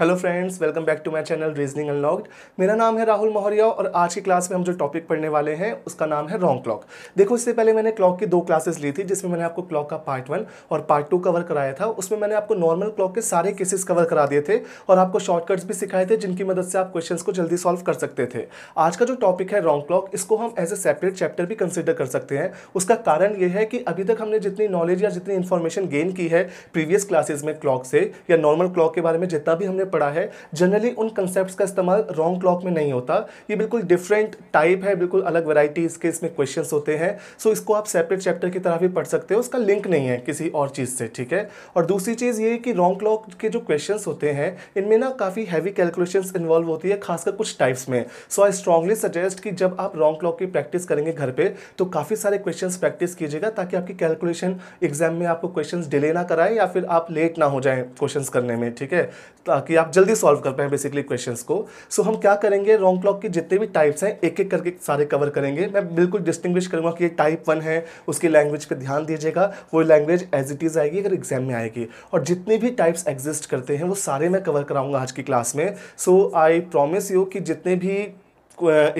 hello friends welcome back to my channel reasoning unlocked मेरा नाम है राहुल मौर्या और आज की क्लास में हम जो टॉपिक पढ़ने वाले हैं उसका नाम है रॉन्ग क्लॉक देखो इससे पहले मैंने क्लॉक की दो क्लासेस ली थी जिसमें मैंने आपको क्लॉक का पार्ट वन और पार्ट टू कवर कराया था उसमें मैंने आपको नॉर्मल क्लॉक के सारे केसेस कवर करा दिए थे और आपको शॉर्टकट्स भी सिखाए थे जिनकी मदद से आप क्वेश्चन को जल्दी सॉल्व कर सकते थे आज का जो टॉपिक है रॉन्ग क्लॉक इसको हम एज ए सेपरेट चैप्टर भी कंसिडर कर सकते हैं उसका कारण ये है कि अभी तक हमने जितनी नॉलेज या जितनी इन्फॉर्मेशन गेन की है प्रीवियस क्लासेज में क्लॉक से या नॉर्मल क्लॉक के बारे में जितना भी हमने पढ़ा है जनरली उन कंसेप्ट का इस्तेमाल रॉन्ग क्लॉक में नहीं होता ये बिल्कुल डिफरेंट टाइप है बिल्कुल अलग वेराइटी इसके इसमें क्वेश्चन होते हैं सो so इसको आप सेपरेट चैप्टर की तरह भी पढ़ सकते हो उसका लिंक नहीं है किसी और चीज़ से ठीक है और दूसरी चीज़ ये कि रॉन्ग क्लॉक के जो क्वेश्चन होते हैं इनमें ना काफ़ी हैवी कैलकुलेशन इन्वॉल्व होती है खासकर कुछ टाइप्स में सो आई स्ट्रांगली सजेस्ट कि जब आप रॉन्ग क्लॉक की प्रैक्टिस करेंगे घर पर तो काफ़ी सारे क्वेश्चन प्रैक्टिस कीजिएगा ताकि आपकी कैलकुलेशन एग्जाम में आपको क्वेश्चन डिले ना कराए या फिर आप लेट ना हो जाए क्वेश्चन करने में ठीक है ताकि आप जल्दी सॉल्व कर पाए बेसिकली क्वेश्चन को सो so, हम क्या करेंगे रॉन्ग क्लॉक के जितने भी टाइप्स हैं एक एक करके सारे कवर करेंगे मैं बिल्कुल डिस्टिंग्विश करूँगा कि ये टाइप वन है उसकी लैंग्वेज पर ध्यान दीजिएगा वो लैंग्वेज एज इट इज़ आएगी अगर एग्जाम में आएगी और जितने भी टाइप्स एग्जिस्ट करते हैं वो सारे मैं कवर कराऊंगा आज की क्लास में सो आई प्रोमिस यू कि जितने भी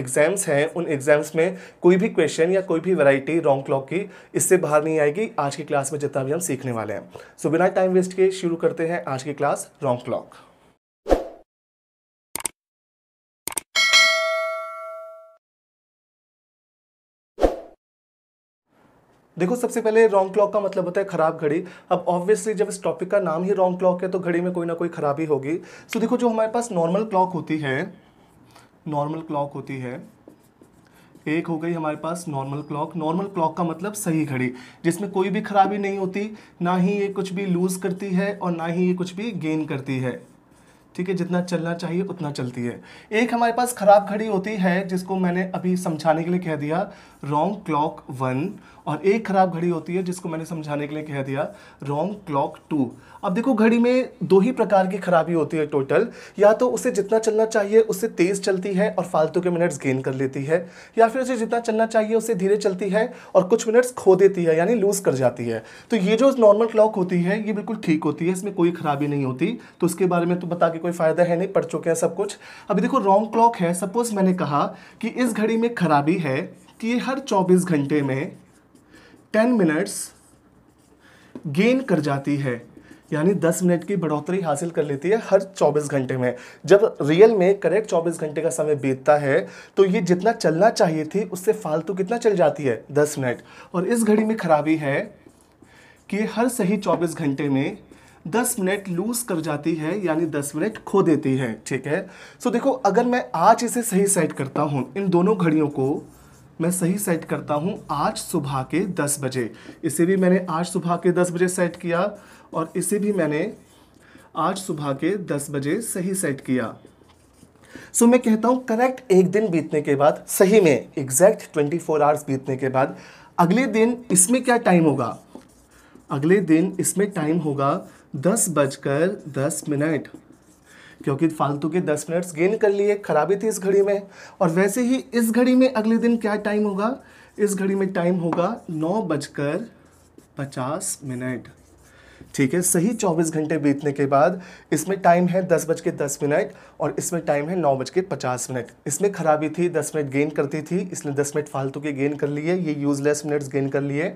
एग्ज़ाम्स हैं उन एग्ज़ाम्स में कोई भी क्वेश्चन या कोई भी वैरायटी रॉन्ग क्लॉक की इससे बाहर नहीं आएगी आज की क्लास में जितना भी हम सीखने वाले हैं सो so, बिना टाइम वेस्ट के शुरू करते हैं आज की क्लास रॉन्ग क्लॉक देखो सबसे पहले रॉन्ग क्लॉक का मतलब होता है खराब घड़ी अब ऑब्वियसली जब इस टॉपिक का नाम ही रॉन्ग क्लॉक है तो घड़ी में कोई ना कोई खराबी होगी सो देखो जो हमारे पास नॉर्मल क्लॉक होती है नॉर्मल क्लॉक होती है एक हो गई हमारे पास नॉर्मल क्लॉक नॉर्मल क्लॉक का मतलब सही घड़ी जिसमें कोई भी खराबी नहीं होती ना ही ये कुछ भी लूज़ करती है और ना ही ये कुछ भी गेन करती है ठीक है जितना चलना चाहिए उतना चलती है एक हमारे पास खराब घड़ी होती है जिसको मैंने अभी समझाने के लिए कह दिया रॉन्ग क्लॉक वन और एक खराब घड़ी होती है जिसको मैंने समझाने के लिए कह दिया रॉन्ग क्लॉक टू अब देखो घड़ी में दो ही प्रकार की खराबी होती है टोटल या तो उसे जितना चलना चाहिए उससे तेज़ चलती है और फालतू के मिनट्स गेन कर लेती है या फिर उसे जितना चलना चाहिए उसे धीरे चलती है और कुछ मिनट्स खो देती है यानी लूज़ कर जाती है तो ये जो नॉर्मल क्लॉक होती है ये बिल्कुल ठीक होती है इसमें कोई खराबी नहीं होती तो उसके बारे में तो बता के कोई फ़ायदा है नहीं पढ़ चुके हैं सब कुछ अभी देखो रॉन्ग क्लॉक है सपोज़ मैंने कहा कि इस घड़ी में खराबी है कि ये हर 24 घंटे में 10 मिनट्स गेन कर जाती है यानी 10 मिनट की बढ़ोतरी हासिल कर लेती है हर 24 घंटे में जब रियल में करेक्ट 24 घंटे का समय बीतता है तो ये जितना चलना चाहिए थी उससे फालतू कितना चल जाती है 10 मिनट और इस घड़ी में खराबी है कि हर सही 24 घंटे में 10 मिनट लूज कर जाती है यानी 10 मिनट खो देती है ठीक है सो देखो अगर मैं आज इसे सही सेट करता हूँ इन दोनों घड़ियों को मैं सही सेट करता हूँ आज सुबह के दस बजे इसे भी मैंने आज सुबह के दस बजे सेट किया और इसे भी मैंने आज सुबह के दस बजे सही सेट किया सो so, मैं कहता हूँ करेक्ट एक दिन बीतने के बाद सही में एग्जैक्ट 24 फोर आवर्स बीतने के बाद अगले दिन इसमें क्या टाइम होगा अगले दिन इसमें टाइम होगा दस बजकर दस मिनट क्योंकि फालतू के दस मिनट्स गेन कर लिए खराबी थी इस घड़ी में और वैसे ही इस घड़ी में अगले दिन क्या टाइम होगा इस घड़ी में टाइम होगा नौ बजकर पचास मिनट ठीक है सही 24 घंटे बीतने के बाद इसमें टाइम है दस बज के दस मिनट और इसमें टाइम है नौ बज के पचास मिनट इसमें खराबी थी दस मिनट गेन करती थी इसने दस मिनट फालतू के गेन कर लिए ये यूज़लेस मिनट्स गेन कर लिए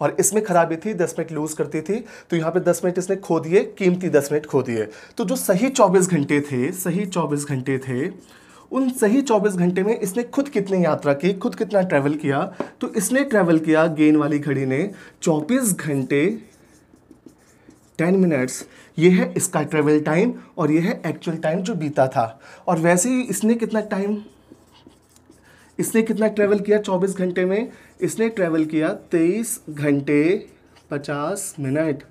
और इसमें खराबी थी दस मिनट लूज करती थी तो यहाँ पे दस मिनट इसने खो दिए कीमती दस मिनट खो दिए तो जो सही चौबीस घंटे थे सही चौबीस घंटे थे उन सही 24 घंटे में इसने खुद कितनी यात्रा की खुद कितना ट्रैवल किया तो इसने ट्रैवल किया गेंद वाली घड़ी ने 24 घंटे 10 मिनट्स ये है इसका ट्रैवल टाइम और ये है एक्चुअल टाइम जो बीता था और वैसे ही इसने कितना टाइम इसने कितना ट्रैवल किया चौबीस घंटे में इसने ट्रैवल किया तेईस घंटे पचास मिनट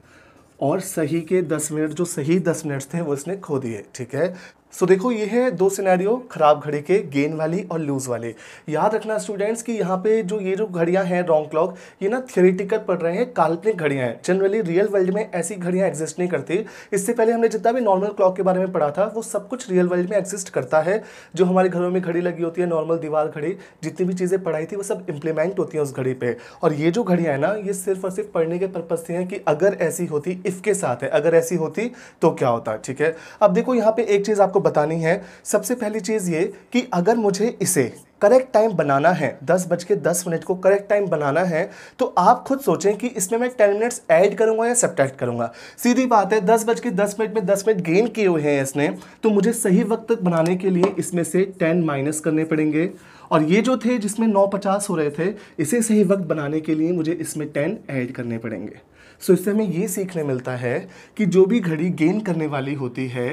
और सही के दस मिनट जो सही दस मिनट्स थे वो इसने खो दिए ठीक है सो so, देखो ये है दो सिनेरियो खराब घड़ी के गेन वाली और लूज वाली याद रखना स्टूडेंट्स कि यहाँ पे जो ये जो घड़ियाँ हैं रॉन्ग क्लॉक ये ना थियोरिटिकल पड़ रहे हैं काल्पनिक घड़ियाँ हैं जनरली रियल वर्ल्ड में ऐसी घड़ियाँ एग्जिस्ट नहीं करती इससे पहले हमने जितना भी नॉर्मल क्लॉक के बारे में पढ़ा था वो सब कुछ रियल वर्ल्ड में एग्जिस्ट करता है जो हमारे घरों में घड़ी लगी होती है नॉर्मल दीवार घड़ी जितनी भी चीज़ें पढ़ाई थी वो सब इंप्लीमेंट होती हैं उस घड़ी पर और ये जो घड़ियाँ हैं ना ये सिर्फ और सिर्फ पढ़ने के पर्पज़ से हैं कि अगर ऐसी होती इफ़ के साथ है अगर ऐसी होती तो क्या होता ठीक है अब देखो यहाँ पर एक चीज़ आपको बतानी है सबसे पहली चीज़ ये कि अगर मुझे इसे करेक्ट टाइम बनाना है दस बज के दस मिनट को करेक्ट टाइम बनाना है तो आप खुद सोचें कि इसमें मैं टेन मिनट्स ऐड करूंगा या सब्ट्रैक्ट करूंगा सीधी बात है दस बज के दस मिनट में दस मिनट गेन किए हुए हैं इसने तो मुझे सही वक्त तक बनाने के लिए इसमें से टेन माइनस करने पड़ेंगे और ये जो थे जिसमें नौ पचास हो रहे थे इसे सही वक्त बनाने के लिए मुझे इसमें टेन ऐड करने पड़ेंगे सो इससे हमें ये सीखने मिलता है कि जो भी घड़ी गेन करने वाली होती है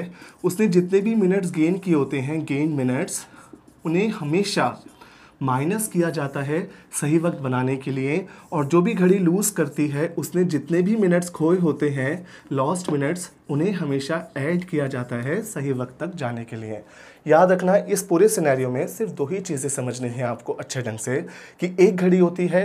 उसने जितने भी मिनट्स गेन किए होते हैं गेन मिनट्स उन्हें हमेशा माइनस किया जाता है सही वक्त बनाने के लिए और जो भी घड़ी लूज़ करती है उसने जितने भी मिनट्स खोए होते हैं लॉस्ट मिनट्स उन्हें हमेशा ऐड किया जाता है सही वक्त तक जाने के लिए याद रखना इस पूरे सिनेरियो में सिर्फ दो ही चीज़ें समझनी है आपको अच्छे ढंग से कि एक घड़ी होती है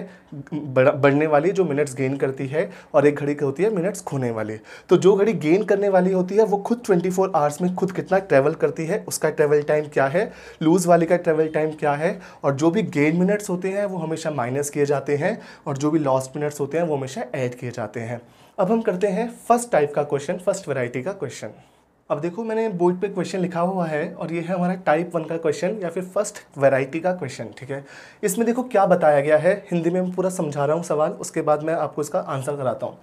बढ़ने वाली जो मिनट्स गेन करती है और एक घड़ी की होती है मिनट्स खोने वाली तो जो घड़ी गेन करने वाली होती है वो खुद 24 आवर्स में खुद कितना ट्रैवल करती है उसका ट्रैवल टाइम क्या है लूज़ वाली का ट्रैवल टाइम क्या है और जो भी गेन मिनट्स होते हैं वो हमेशा माइनस किए जाते हैं और जो भी लॉस मिनट्स होते हैं वो हमेशा ऐड किए जाते हैं अब हम करते हैं फर्स्ट टाइप का क्वेश्चन फर्स्ट वैरायटी का क्वेश्चन अब देखो मैंने बोर्ड पे क्वेश्चन लिखा हुआ है और ये है हमारा टाइप वन का क्वेश्चन या फिर फर्स्ट वैरायटी का क्वेश्चन ठीक है इसमें देखो क्या बताया गया है हिंदी में मैं पूरा समझा रहा हूँ सवाल उसके बाद मैं आपको इसका आंसर कराता हूँ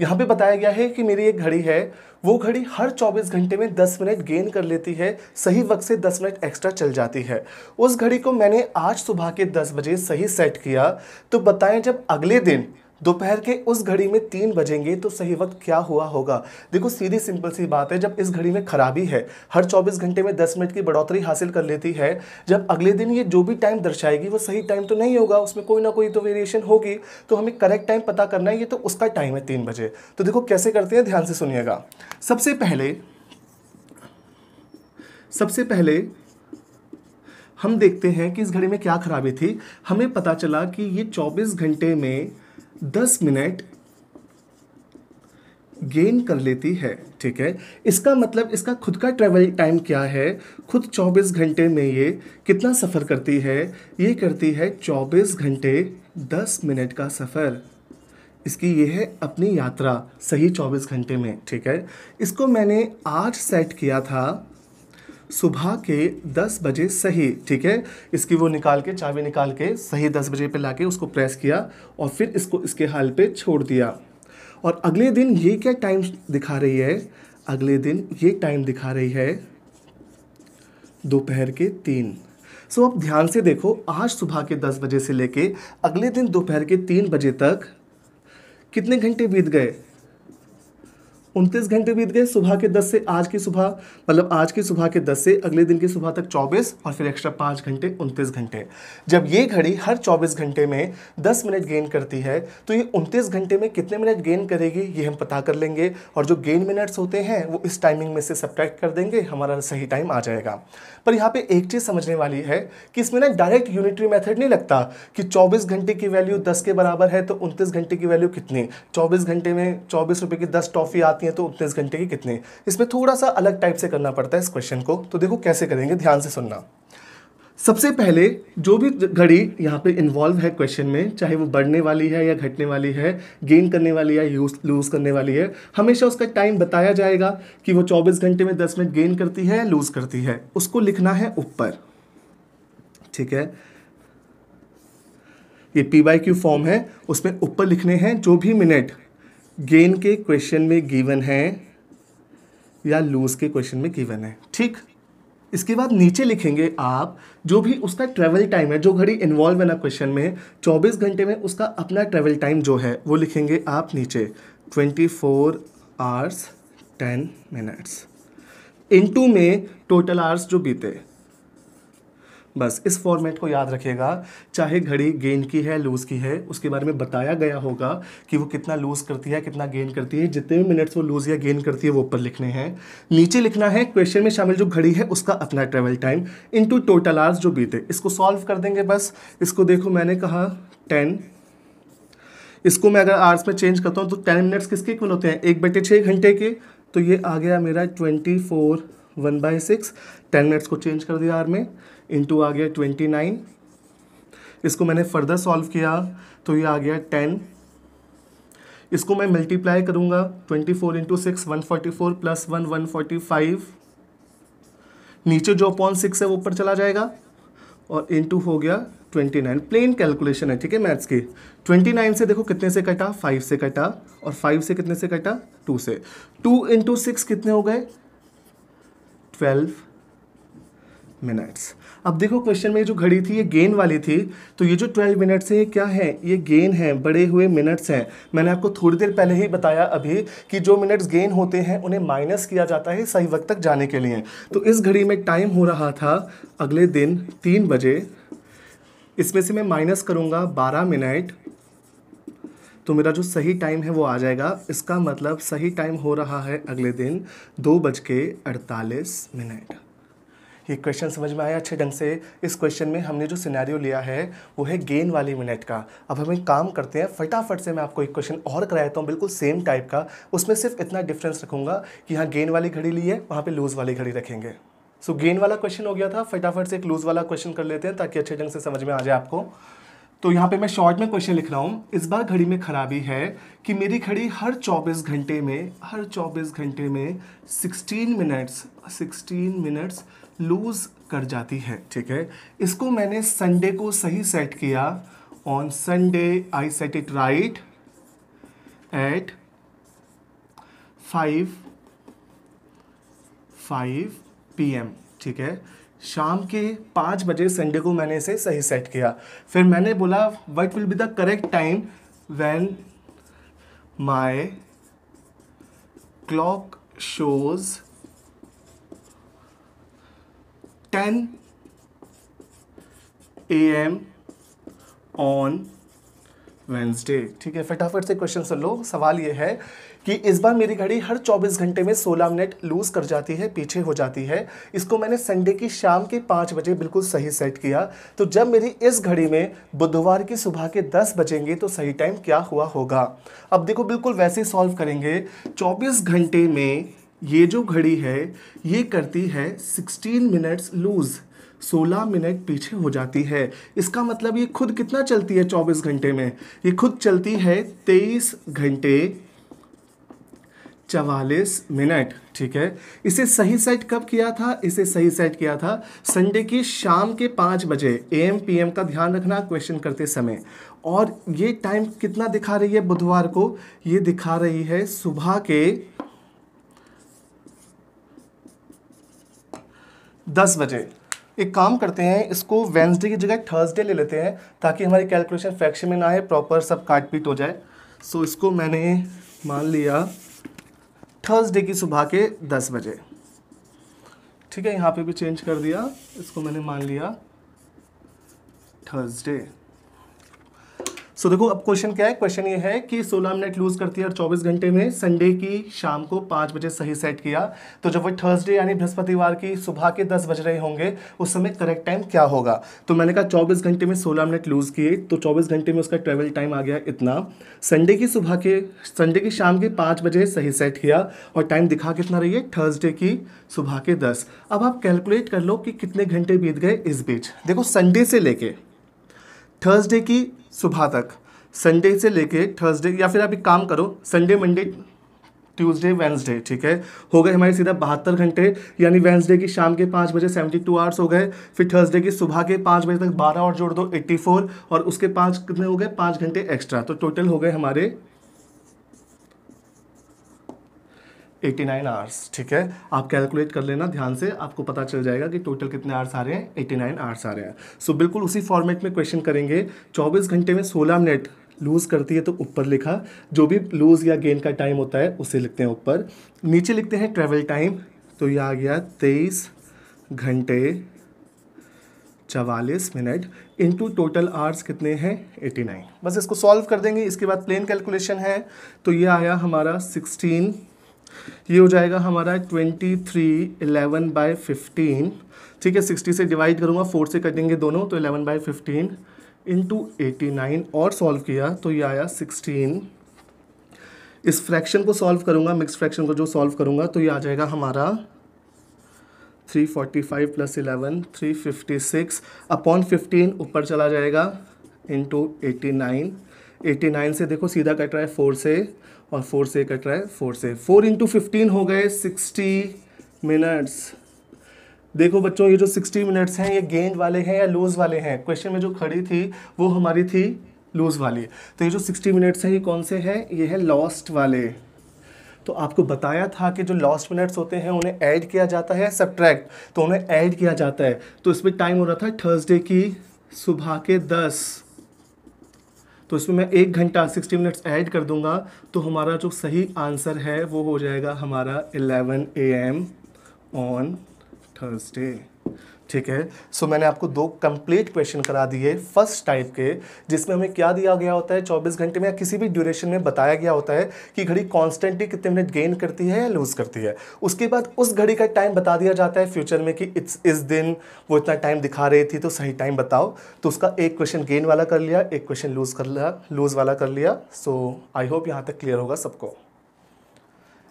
यहाँ पे बताया गया है कि मेरी एक घड़ी है वो घड़ी हर 24 घंटे में 10 मिनट गेन कर लेती है सही वक्त से 10 मिनट एक्स्ट्रा चल जाती है उस घड़ी को मैंने आज सुबह के 10 बजे सही सेट किया तो बताएं जब अगले दिन दोपहर के उस घड़ी में तीन बजेंगे तो सही वक्त क्या हुआ होगा देखो सीधी सिंपल सी बात है जब इस घड़ी में खराबी है हर 24 घंटे में 10 मिनट की बढ़ोतरी हासिल कर लेती है जब अगले दिन ये जो भी टाइम दर्शाएगी वो सही टाइम तो नहीं होगा उसमें कोई ना कोई तो वेरिएशन होगी तो हमें करेक्ट टाइम पता करना है ये तो उसका टाइम है तीन बजे तो देखो कैसे करते हैं ध्यान से सुनिएगा सबसे पहले सबसे पहले हम देखते हैं कि इस घड़ी में क्या खराबी थी हमें पता चला कि ये चौबीस घंटे में दस मिनट गेन कर लेती है ठीक है इसका मतलब इसका खुद का ट्रेवल टाइम क्या है खुद 24 घंटे में ये कितना सफ़र करती है ये करती है 24 घंटे 10 मिनट का सफ़र इसकी ये है अपनी यात्रा सही 24 घंटे में ठीक है इसको मैंने आज सेट किया था सुबह के 10 बजे सही ठीक है इसकी वो निकाल के चाबी निकाल के सही 10 बजे पे लाके उसको प्रेस किया और फिर इसको इसके हाल पे छोड़ दिया और अगले दिन ये क्या टाइम दिखा रही है अगले दिन ये टाइम दिखा रही है दोपहर के तीन सो अब ध्यान से देखो आज सुबह के दस बजे से लेके अगले दिन दोपहर के तीन बजे तक कितने घंटे बीत गए उनतीस घंटे बीत गए सुबह के दस से आज की सुबह मतलब आज की सुबह के दस से अगले दिन की सुबह तक चौबीस और फिर एक्स्ट्रा पाँच घंटे उनतीस घंटे जब ये घड़ी हर चौबीस घंटे में दस मिनट गेन करती है तो ये उनतीस घंटे में कितने मिनट गेन करेगी ये हम पता कर लेंगे और जो गेन मिनट्स होते हैं वो इस टाइमिंग में से सब्ट्रैक्ट कर देंगे हमारा सही टाइम आ जाएगा पर यहाँ पे एक चीज़ समझने वाली है कि इसमें ना डायरेक्ट यूनिटरी मेथड नहीं लगता कि 24 घंटे की वैल्यू 10 के बराबर है तो 29 घंटे की वैल्यू कितनी 24 घंटे में चौबीस रुपये की 10 टॉफ़ी आती है तो उनतीस घंटे की कितनी इसमें थोड़ा सा अलग टाइप से करना पड़ता है इस क्वेश्चन को तो देखो कैसे करेंगे ध्यान से सुनना सबसे पहले जो भी घड़ी यहाँ पे इन्वॉल्व है क्वेश्चन में चाहे वो बढ़ने वाली है या घटने वाली है गेन करने वाली है यूज लूज़ करने वाली है हमेशा उसका टाइम बताया जाएगा कि वो 24 घंटे में 10 मिनट गेन करती है लूज़ करती है उसको लिखना है ऊपर ठीक है ये पी वाई क्यू फॉर्म है उसमें ऊपर लिखने हैं जो भी मिनट गेन के क्वेश्चन में गिवन है या लूज़ के क्वेश्चन में गिवन है ठीक इसके बाद नीचे लिखेंगे आप जो भी उसका ट्रेवल टाइम है जो घड़ी इन्वॉल्व है ना क्वेश्चन में 24 घंटे में उसका अपना ट्रेवल टाइम जो है वो लिखेंगे आप नीचे 24 फोर आवर्स टेन मिनट्स इन में टोटल आवर्स जो बीते बस इस फॉर्मेट को याद रखिएगा चाहे घड़ी गेंद की है लूज़ की है उसके बारे में बताया गया होगा कि वो कितना लूज़ करती है कितना गेन करती है जितने भी मिनट्स वो लूज़ या गेन करती है वो ऊपर लिखने हैं नीचे लिखना है क्वेश्चन में शामिल जो घड़ी है उसका अपना travel time to total hours जो बीते इसको सॉल्व कर देंगे बस इसको देखो मैंने कहा टेन इसको मैं अगर आर्स में चेंज करता हूँ तो टेन मिनट्स किसके इक्वल होते हैं एक बटे छः घंटे के तो ये आ गया मेरा twenty four one by six ten minutes को चेंज कर दिया आर में इंटू आ गया ट्वेंटी नाइन इसको मैंने फर्दर सॉल्व किया तो ये आ गया टेन इसको मैं मल्टीप्लाई करूँगा twenty four into six one forty four plus one one forty five नीचे जो अपॉन सिक्स है वो ऊपर चला जाएगा और इंटू हो गया ट्वेंटी नाइन प्लेन कैलकुलेशन है ठीक है मैथ्स की ट्वेंटी नाइन से देखो कितने से कटा फाइव से कटा और फाइव से कितने से कटा टू से टू इंटू सिक्स कितने हो गए ट्वेल्व मिनट्स अब देखो क्वेश्चन में जो घड़ी थी ये गेंद वाली थी तो ये जो ट्वेल्व मिनट्स है ये क्या है ये गेन है बड़े हुए मिनट्स हैं मैंने आपको थोड़ी देर पहले ही बताया अभी कि जो मिनट्स गेन होते हैं उन्हें माइनस किया जाता है सही वक्त तक जाने के लिए तो इस घड़ी में टाइम हो रहा था अगले दिन तीन बजे इसमें से मैं माइनस करूँगा बारह मिनट तो मेरा जो सही टाइम है वो आ जाएगा इसका मतलब सही टाइम हो रहा है अगले दिन दो बज के अड़तालीस मिनट ये क्वेश्चन समझ में आया अच्छे ढंग से इस क्वेश्चन में हमने जो सिनेरियो लिया है वो है गेन वाले मिनट का अब हम एक काम करते हैं फटाफट से मैं आपको एक क्वेश्चन और करा देता हूँ बिल्कुल सेम टाइप का उसमें सिर्फ इतना डिफरेंस रखूँगा कि यहाँ गेन वाली घड़ी ली है वहाँ पर लूज़ वाली घड़ी रखेंगे सो so, गेन वाला क्वेश्चन हो गया था फटाफट से एक लूज़ वाला क्वेश्चन कर लेते हैं ताकि अच्छे ढंग से समझ में आ जाए आपको तो यहाँ पे मैं शॉर्ट में क्वेश्चन लिख रहा हूँ इस बार घड़ी में खराबी है कि मेरी घड़ी हर 24 घंटे में हर 24 घंटे में 16 मिनट्स 16 मिनट्स लूज़ कर जाती है ठीक है इसको मैंने संडे को सही सेट किया on Sunday I set it right at five five P M ठीक है शाम के पाँच बजे संडे को मैंने इसे सही सेट किया फिर मैंने बोला what will be the correct time when my clock shows 10 AM on Wednesday ठीक है फटाफट से क्वेश्चन सुन लो सवाल ये है कि इस बार मेरी घड़ी हर 24 घंटे में 16 मिनट लूज़ कर जाती है पीछे हो जाती है इसको मैंने संडे की शाम के पाँच बजे बिल्कुल सही सेट किया तो जब मेरी इस घड़ी में बुधवार की सुबह के 10 बजेंगे तो सही टाइम क्या हुआ होगा अब देखो बिल्कुल वैसे ही सॉल्व करेंगे चौबीस घंटे में ये जो घड़ी है ये करती है 16 मिनट्स लूज़ 16 मिनट पीछे हो जाती है इसका मतलब ये खुद कितना चलती है 24 घंटे में ये खुद चलती है 23 घंटे चवालीस मिनट ठीक है इसे सही सेट कब किया था इसे सही सेट किया था संडे की शाम के पाँच बजे ए एम पी एम का ध्यान रखना क्वेश्चन करते समय और ये टाइम कितना दिखा रही है बुधवार को ये दिखा रही है सुबह के दस बजे एक काम करते हैं इसको वेंसडे की जगह थर्सडे ले लेते हैं ताकि हमारी कैलकुलेशन फ्रैक्शन में ना आए प्रॉपर सब काट पीट हो जाए सो इसको मैंने मान लिया थर्सडे की सुबह के दस बजे ठीक है यहाँ पे भी चेंज कर दिया इसको मैंने मान लिया थर्सडे सो देखो अब क्वेश्चन क्या है क्वेश्चन ये है कि सोलह मिनट लूज करती है और 24 घंटे में संडे की शाम को 5 बजे सही सेट किया तो जब वो थर्सडे यानी बृहस्पतिवार की सुबह के 10 बज रहे होंगे उस समय करेक्ट टाइम क्या होगा तो मैंने कहा 24 घंटे में सोलह मिनट लूज किए तो 24 घंटे में उसका ट्रेवल टाइम आ गया इतना संडे की सुबह के संडे की शाम के पाँच बजे सही सेट किया और टाइम दिखा कितना रही है थर्सडे की सुबह के दस अब आप कैलकुलेट कर लो कि कितने घंटे बीत गए इस बीच देखो संडे से लेके थर्सडे की सुबह तक संडे से लेके थर्सडे या फिर आप एक काम करो संडे मंडे ट्यूसडे वेंसडे ठीक है हो गए हमारे सीधा बहत्तर घंटे यानी वेंसडे की शाम के पाँच बजे सेवेंटी टू आवर्स हो गए फिर थर्सडे की सुबह के पाँच बजे तक बारह और जोड़ दो एट्टी फोर और उसके पाँच कितने हो गए पाँच घंटे एक्स्ट्रा तो टोटल हो गए हमारे 89 आवर्स ठीक है आप कैलकुलेट कर लेना ध्यान से आपको पता चल जाएगा कि टोटल कितने आवर्स आ रहे हैं 89 आवर्स आ रहे हैं सो so, बिल्कुल उसी फॉर्मेट में क्वेश्चन करेंगे 24 घंटे में 16 मिनट लूज़ करती है तो ऊपर लिखा जो भी लूज़ या गेन का टाइम होता है उसे लिखते हैं ऊपर नीचे लिखते हैं ट्रेवल टाइम तो यह आ गया तेईस घंटे चवालीस मिनट इंटू टोटल आवर्स कितने हैं एटी नाइन बस इसको सॉल्व कर देंगे इसके बाद प्लेन कैलकुलेशन है तो ये आया हमारा सिक्सटीन ये हो जाएगा हमारा twenty three eleven by fifteen ठीक है सिक्सटी से डिवाइड करूँगा फोर से कटेंगे दोनों तो eleven by fifteen into eighty nine और सॉल्व किया तो ये आया सिक्सटीन इस फ्रैक्शन को सॉल्व करूँगा मिक्स फ्रैक्शन को जो सॉल्व करूँगा तो ये आ जाएगा हमारा 345 plus eleven three fifty six upon fifteen ऊपर चला जाएगा into eighty nine eighty nine से देखो सीधा कट रहा है फोर से और फोर से कट रहा है फोर से फोर इंटू फिफ्टीन हो गए सिक्सटी मिनट्स देखो बच्चों ये जो सिक्सटी मिनट्स हैं ये गेंद वाले हैं या लूज वाले हैं क्वेश्चन में जो खड़ी थी वो हमारी थी लूज वाली तो ये जो सिक्सटी मिनट्स हैं ये कौन से हैं ये है लॉस्ट वाले तो आपको बताया था कि जो लॉस्ट मिनट्स होते हैं उन्हें ऐड किया जाता है सब्ट्रैक्ट तो उन्हें ऐड किया जाता है तो इसमें टाइम हो रहा था थर्सडे की सुबह के दस तो इसमें मैं एक घंटा सिक्सटी मिनट्स ऐड कर दूंगा तो हमारा जो सही आंसर है वो हो जाएगा हमारा 11 ए एम ऑन थर्सडे ठीक है सो मैंने आपको दो कंप्लीट क्वेश्चन करा दिए फर्स्ट टाइप के जिसमें हमें क्या दिया गया होता है 24 घंटे में या किसी भी ड्यूरेशन में बताया गया होता है कि घड़ी कॉन्स्टेंटली कितने मिनट गेन करती है या लूज़ करती है उसके बाद उस घड़ी का टाइम बता दिया जाता है फ्यूचर में कि इस इस दिन वो इतना टाइम दिखा रही थी तो सही टाइम बताओ तो उसका एक क्वेश्चन गेन वाला कर लिया एक क्वेश्चन लूज़ कर लिया लूज़ वाला कर लिया सो आई होप यहाँ तक क्लियर होगा सबको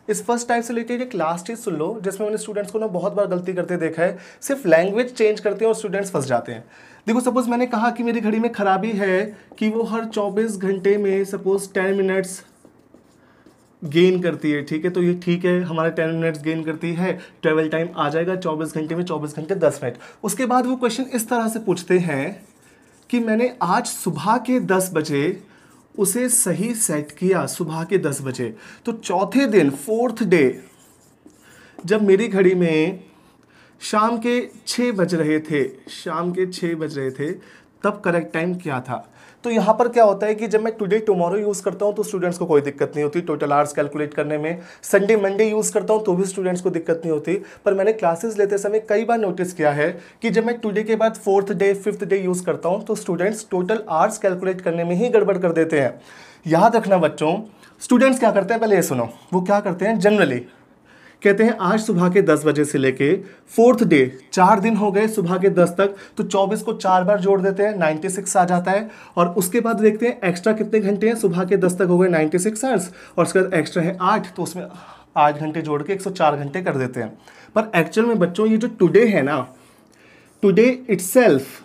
इस फर्स्ट टाइप से रिलेटेड एक लास्ट चीज़ सुन लो जिसमें मैंने स्टूडेंट्स को ना बहुत बार गलती करते देखा है सिर्फ लैंग्वेज चेंज करते हैं और स्टूडेंट्स फंस जाते हैं देखो सपोज मैंने कहा कि मेरी घड़ी में खराबी है कि वो हर 24 घंटे में सपोज 10 मिनट्स गेन करती है ठीक है तो ये ठीक है हमारे टेन मिनट्स गेन करती है ट्रेवल टाइम आ जाएगा चौबीस घंटे में चौबीस घंटे दस मिनट उसके बाद वो क्वेश्चन इस तरह से पूछते हैं कि मैंने आज सुबह के दस बजे उसे सही सेट किया सुबह के दस बजे तो चौथे दिन फोर्थ डे जब मेरी घड़ी में शाम के छः बज रहे थे शाम के छः बज रहे थे तब करेक्ट टाइम क्या था तो यहाँ पर क्या होता है कि जब मैं टुडे टुमारो यूज़ करता हूँ तो स्टूडेंट्स को कोई दिक्कत नहीं होती टोटल आर्स कैलकुलेट करने में संडे मंडे यूज़ करता हूँ तो भी स्टूडेंट्स को दिक्कत नहीं होती पर मैंने क्लासेस लेते समय कई बार नोटिस किया है कि जब मैं टुडे के बाद fourth day fifth day use करता हूँ तो स्टूडेंट्स टोटल आर्स कैलकुलेट करने में ही गड़बड़ कर देते हैं याद रखना बच्चों स्टूडेंट्स क्या करते हैं पहले ये सुनो वो क्या करते हैं जनरली कहते हैं आज सुबह के दस बजे से लेके फोर्थ डे चार दिन हो गए सुबह के दस तक तो चौबीस को चार बार जोड़ देते हैं नाइन्टी सिक्स आ जाता है और उसके बाद देखते हैं एक्स्ट्रा कितने घंटे हैं सुबह के दस तक हो गए नाइन्टी सिक्स आवर्स और उसके बाद एक्स्ट्रा है आठ तो उसमें आठ घंटे जोड़ के एक सौ चार घंटे कर देते हैं पर एक्चुअल में बच्चों ये जो टुडे है ना today itself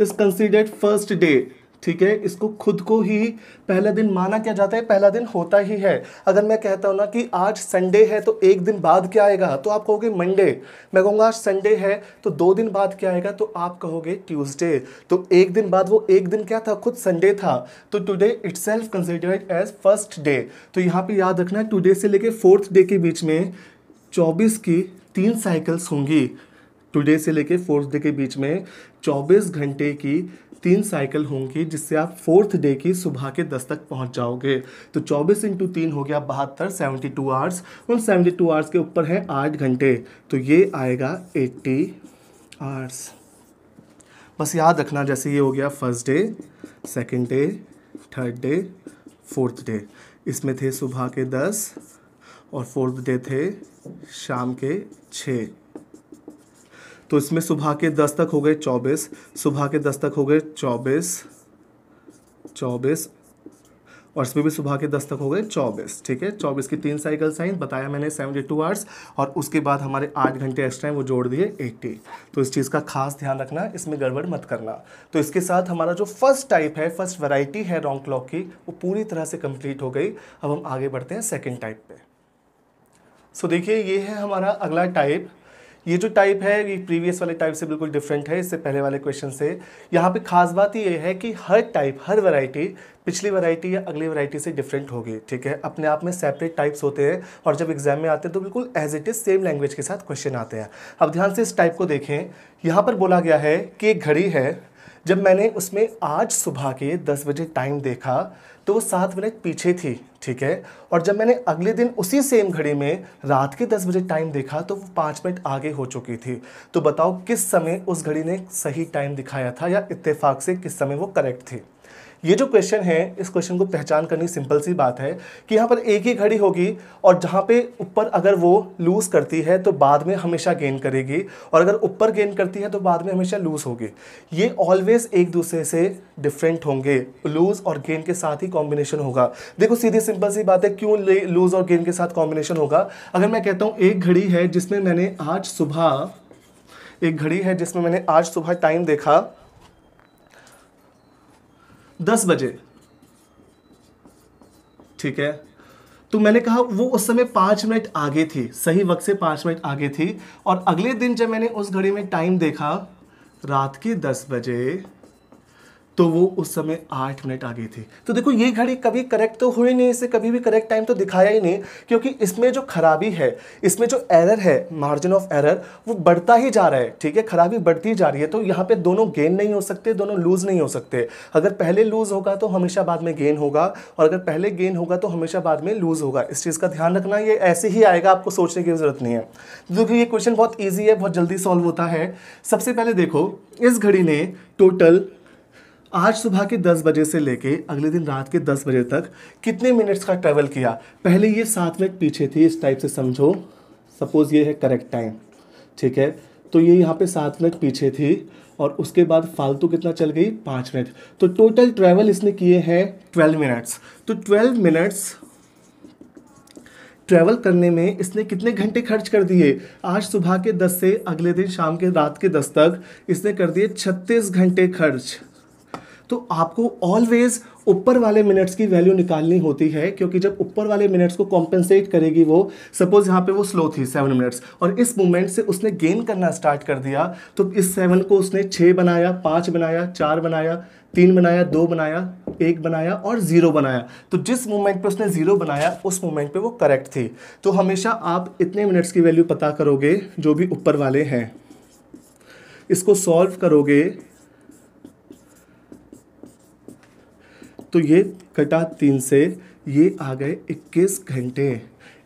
is considered first day ठीक है इसको खुद को ही पहला दिन माना क्या जाता है पहला दिन होता ही है अगर मैं कहता हूँ ना कि आज संडे है तो एक दिन बाद क्या आएगा तो आप कहोगे मंडे मैं कहूँगा आज संडे है तो दो दिन बाद क्या आएगा तो आप कहोगे ट्यूसडे तो एक दिन बाद वो एक दिन क्या था खुद संडे था तो today itself considered as first day तो यहाँ पर याद रखना टुडे से लेके फोर्थ डे के बीच में चौबीस की तीन साइकिल्स होंगी टुडे से लेके फोर्थ डे के बीच में चौबीस घंटे की तीन साइकिल होंगी जिससे आप फोर्थ डे की सुबह के दस तक पहुंच जाओगे तो चौबीस इंटू तीन हो गया बहत्तर सेवेंटी टू आवर्स उन सेवेंटी टू आवर्स के ऊपर है आठ घंटे तो ये आएगा एट्टी आवर्स बस याद रखना जैसे ये हो गया first day second day third day fourth day इसमें थे सुबह के दस और फोर्थ डे थे शाम के छः तो इसमें सुबह के दस तक हो गए चौबीस सुबह के दस तक हो गए चौबीस चौबीस और इसमें भी सुबह के दस तक हो गए चौबीस ठीक है चौबीस की तीन साइकिल साइन बताया मैंने सेवेंटी टू आवर्स और उसके बाद हमारे आठ घंटे एक्स्ट्रा हैं वो जोड़ दिए एट्टी तो इस चीज़ का खास ध्यान रखना इसमें गड़बड़ मत करना तो इसके साथ हमारा जो फर्स्ट टाइप है फर्स्ट वेराइटी है रॉन्ग क्लॉक की वो पूरी तरह से कम्प्लीट हो गई अब हम आगे बढ़ते हैं सेकेंड टाइप पर सो देखिए ये है हमारा अगला टाइप ये जो टाइप है ये प्रीवियस वाले टाइप से बिल्कुल डिफरेंट है इससे पहले वाले क्वेश्चन से यहाँ पे खास बात ये है कि हर टाइप हर वैरायटी पिछली वैरायटी या अगली वैरायटी से डिफरेंट होगी ठीक है अपने आप में सेपरेट टाइप्स होते हैं और जब एग्जाम में आते हैं तो बिल्कुल as it is same language के साथ क्वेश्चन आते हैं अब ध्यान से इस टाइप को देखें यहाँ पर बोला गया है कि एक घड़ी है जब मैंने उसमें आज सुबह के दस बजे टाइम देखा तो वो सात मिनट पीछे थी ठीक है और जब मैंने अगले दिन उसी सेम घड़ी में रात के दस बजे टाइम देखा तो वो पाँच मिनट आगे हो चुकी थी तो बताओ किस समय उस घड़ी ने सही टाइम दिखाया था या इत्तेफाक से किस समय वो करेक्ट थी ये जो क्वेश्चन है इस क्वेश्चन को पहचान करनी सिंपल सी बात है कि यहाँ पर एक ही घड़ी होगी और जहाँ पे ऊपर अगर वो लूज़ करती है तो बाद में हमेशा गेन करेगी और अगर ऊपर गेन करती है तो बाद में हमेशा लूज़ होगी ये ऑलवेज़ एक दूसरे से डिफरेंट होंगे लूज़ और गेन के साथ ही कॉम्बिनेशन होगा देखो सीधी सिंपल सी बात है क्यों लूज़ और गेन के साथ कॉम्बिनेशन होगा अगर मैं कहता हूँ एक घड़ी है जिसमें मैंने आज सुबह एक घड़ी है जिसमें मैंने आज सुबह टाइम देखा दस बजे ठीक है तो मैंने कहा वो उस समय पांच मिनट आगे थी सही वक्त से पांच मिनट आगे थी और अगले दिन जब मैंने उस घड़ी में टाइम देखा रात के दस बजे तो वो उस समय आठ मिनट आगे थी तो देखो ये घड़ी कभी करेक्ट तो हुई नहीं इसे कभी भी करेक्ट टाइम तो दिखाया ही नहीं क्योंकि इसमें जो खराबी है इसमें जो एरर है मार्जिन ऑफ एरर वो बढ़ता ही जा रहा है ठीक है खराबी बढ़ती जा रही है तो यहाँ पे दोनों गेन नहीं हो सकते दोनों लूज नहीं हो सकते अगर पहले लूज होगा तो हमेशा बाद में गेन होगा और अगर पहले गेन होगा तो हमेशा बाद में लूज होगा इस चीज़ का ध्यान रखना ये ऐसे ही आएगा आपको सोचने की ज़रूरत नहीं है तो देखो ये क्वेश्चन बहुत ईजी है बहुत जल्दी सॉल्व होता है सबसे पहले देखो इस घड़ी ने टोटल आज सुबह के 10 बजे से लेके अगले दिन रात के 10 बजे तक कितने मिनट्स का ट्रैवल किया पहले ये सात मिनट पीछे थी इस टाइप से समझो सपोज़ ये है करेक्ट टाइम ठीक है तो ये यहाँ पे सात मिनट पीछे थी और उसके बाद फालतू कितना चल गई पाँच मिनट तो टोटल ट्रैवल इसने किए हैं ट्वेल्व मिनट्स तो ट्वेल्व मिनट्स ट्रैवल करने में इसने कितने घंटे खर्च कर दिए आज सुबह के दस से अगले दिन शाम के रात के दस तक इसने कर दिए छत्तीस घंटे खर्च तो आपको ऑलवेज ऊपर वाले मिनट्स की वैल्यू निकालनी होती है क्योंकि जब ऊपर वाले मिनट्स को कॉम्पेंसेट करेगी वो सपोज यहाँ पे वो स्लो थी सेवन मिनट्स और इस मूवमेंट से उसने गेन करना स्टार्ट कर दिया तो इस सेवन को उसने छः बनाया पाँच बनाया चार बनाया तीन बनाया दो बनाया एक बनाया और ज़ीरो बनाया तो जिस मोमेंट पे उसने ज़ीरो बनाया उस मोमेंट पे वो करेक्ट थी तो हमेशा आप इतने मिनट्स की वैल्यू पता करोगे जो भी ऊपर वाले हैं इसको सॉल्व करोगे तो ये कटा तीन से ये आ गए 21 घंटे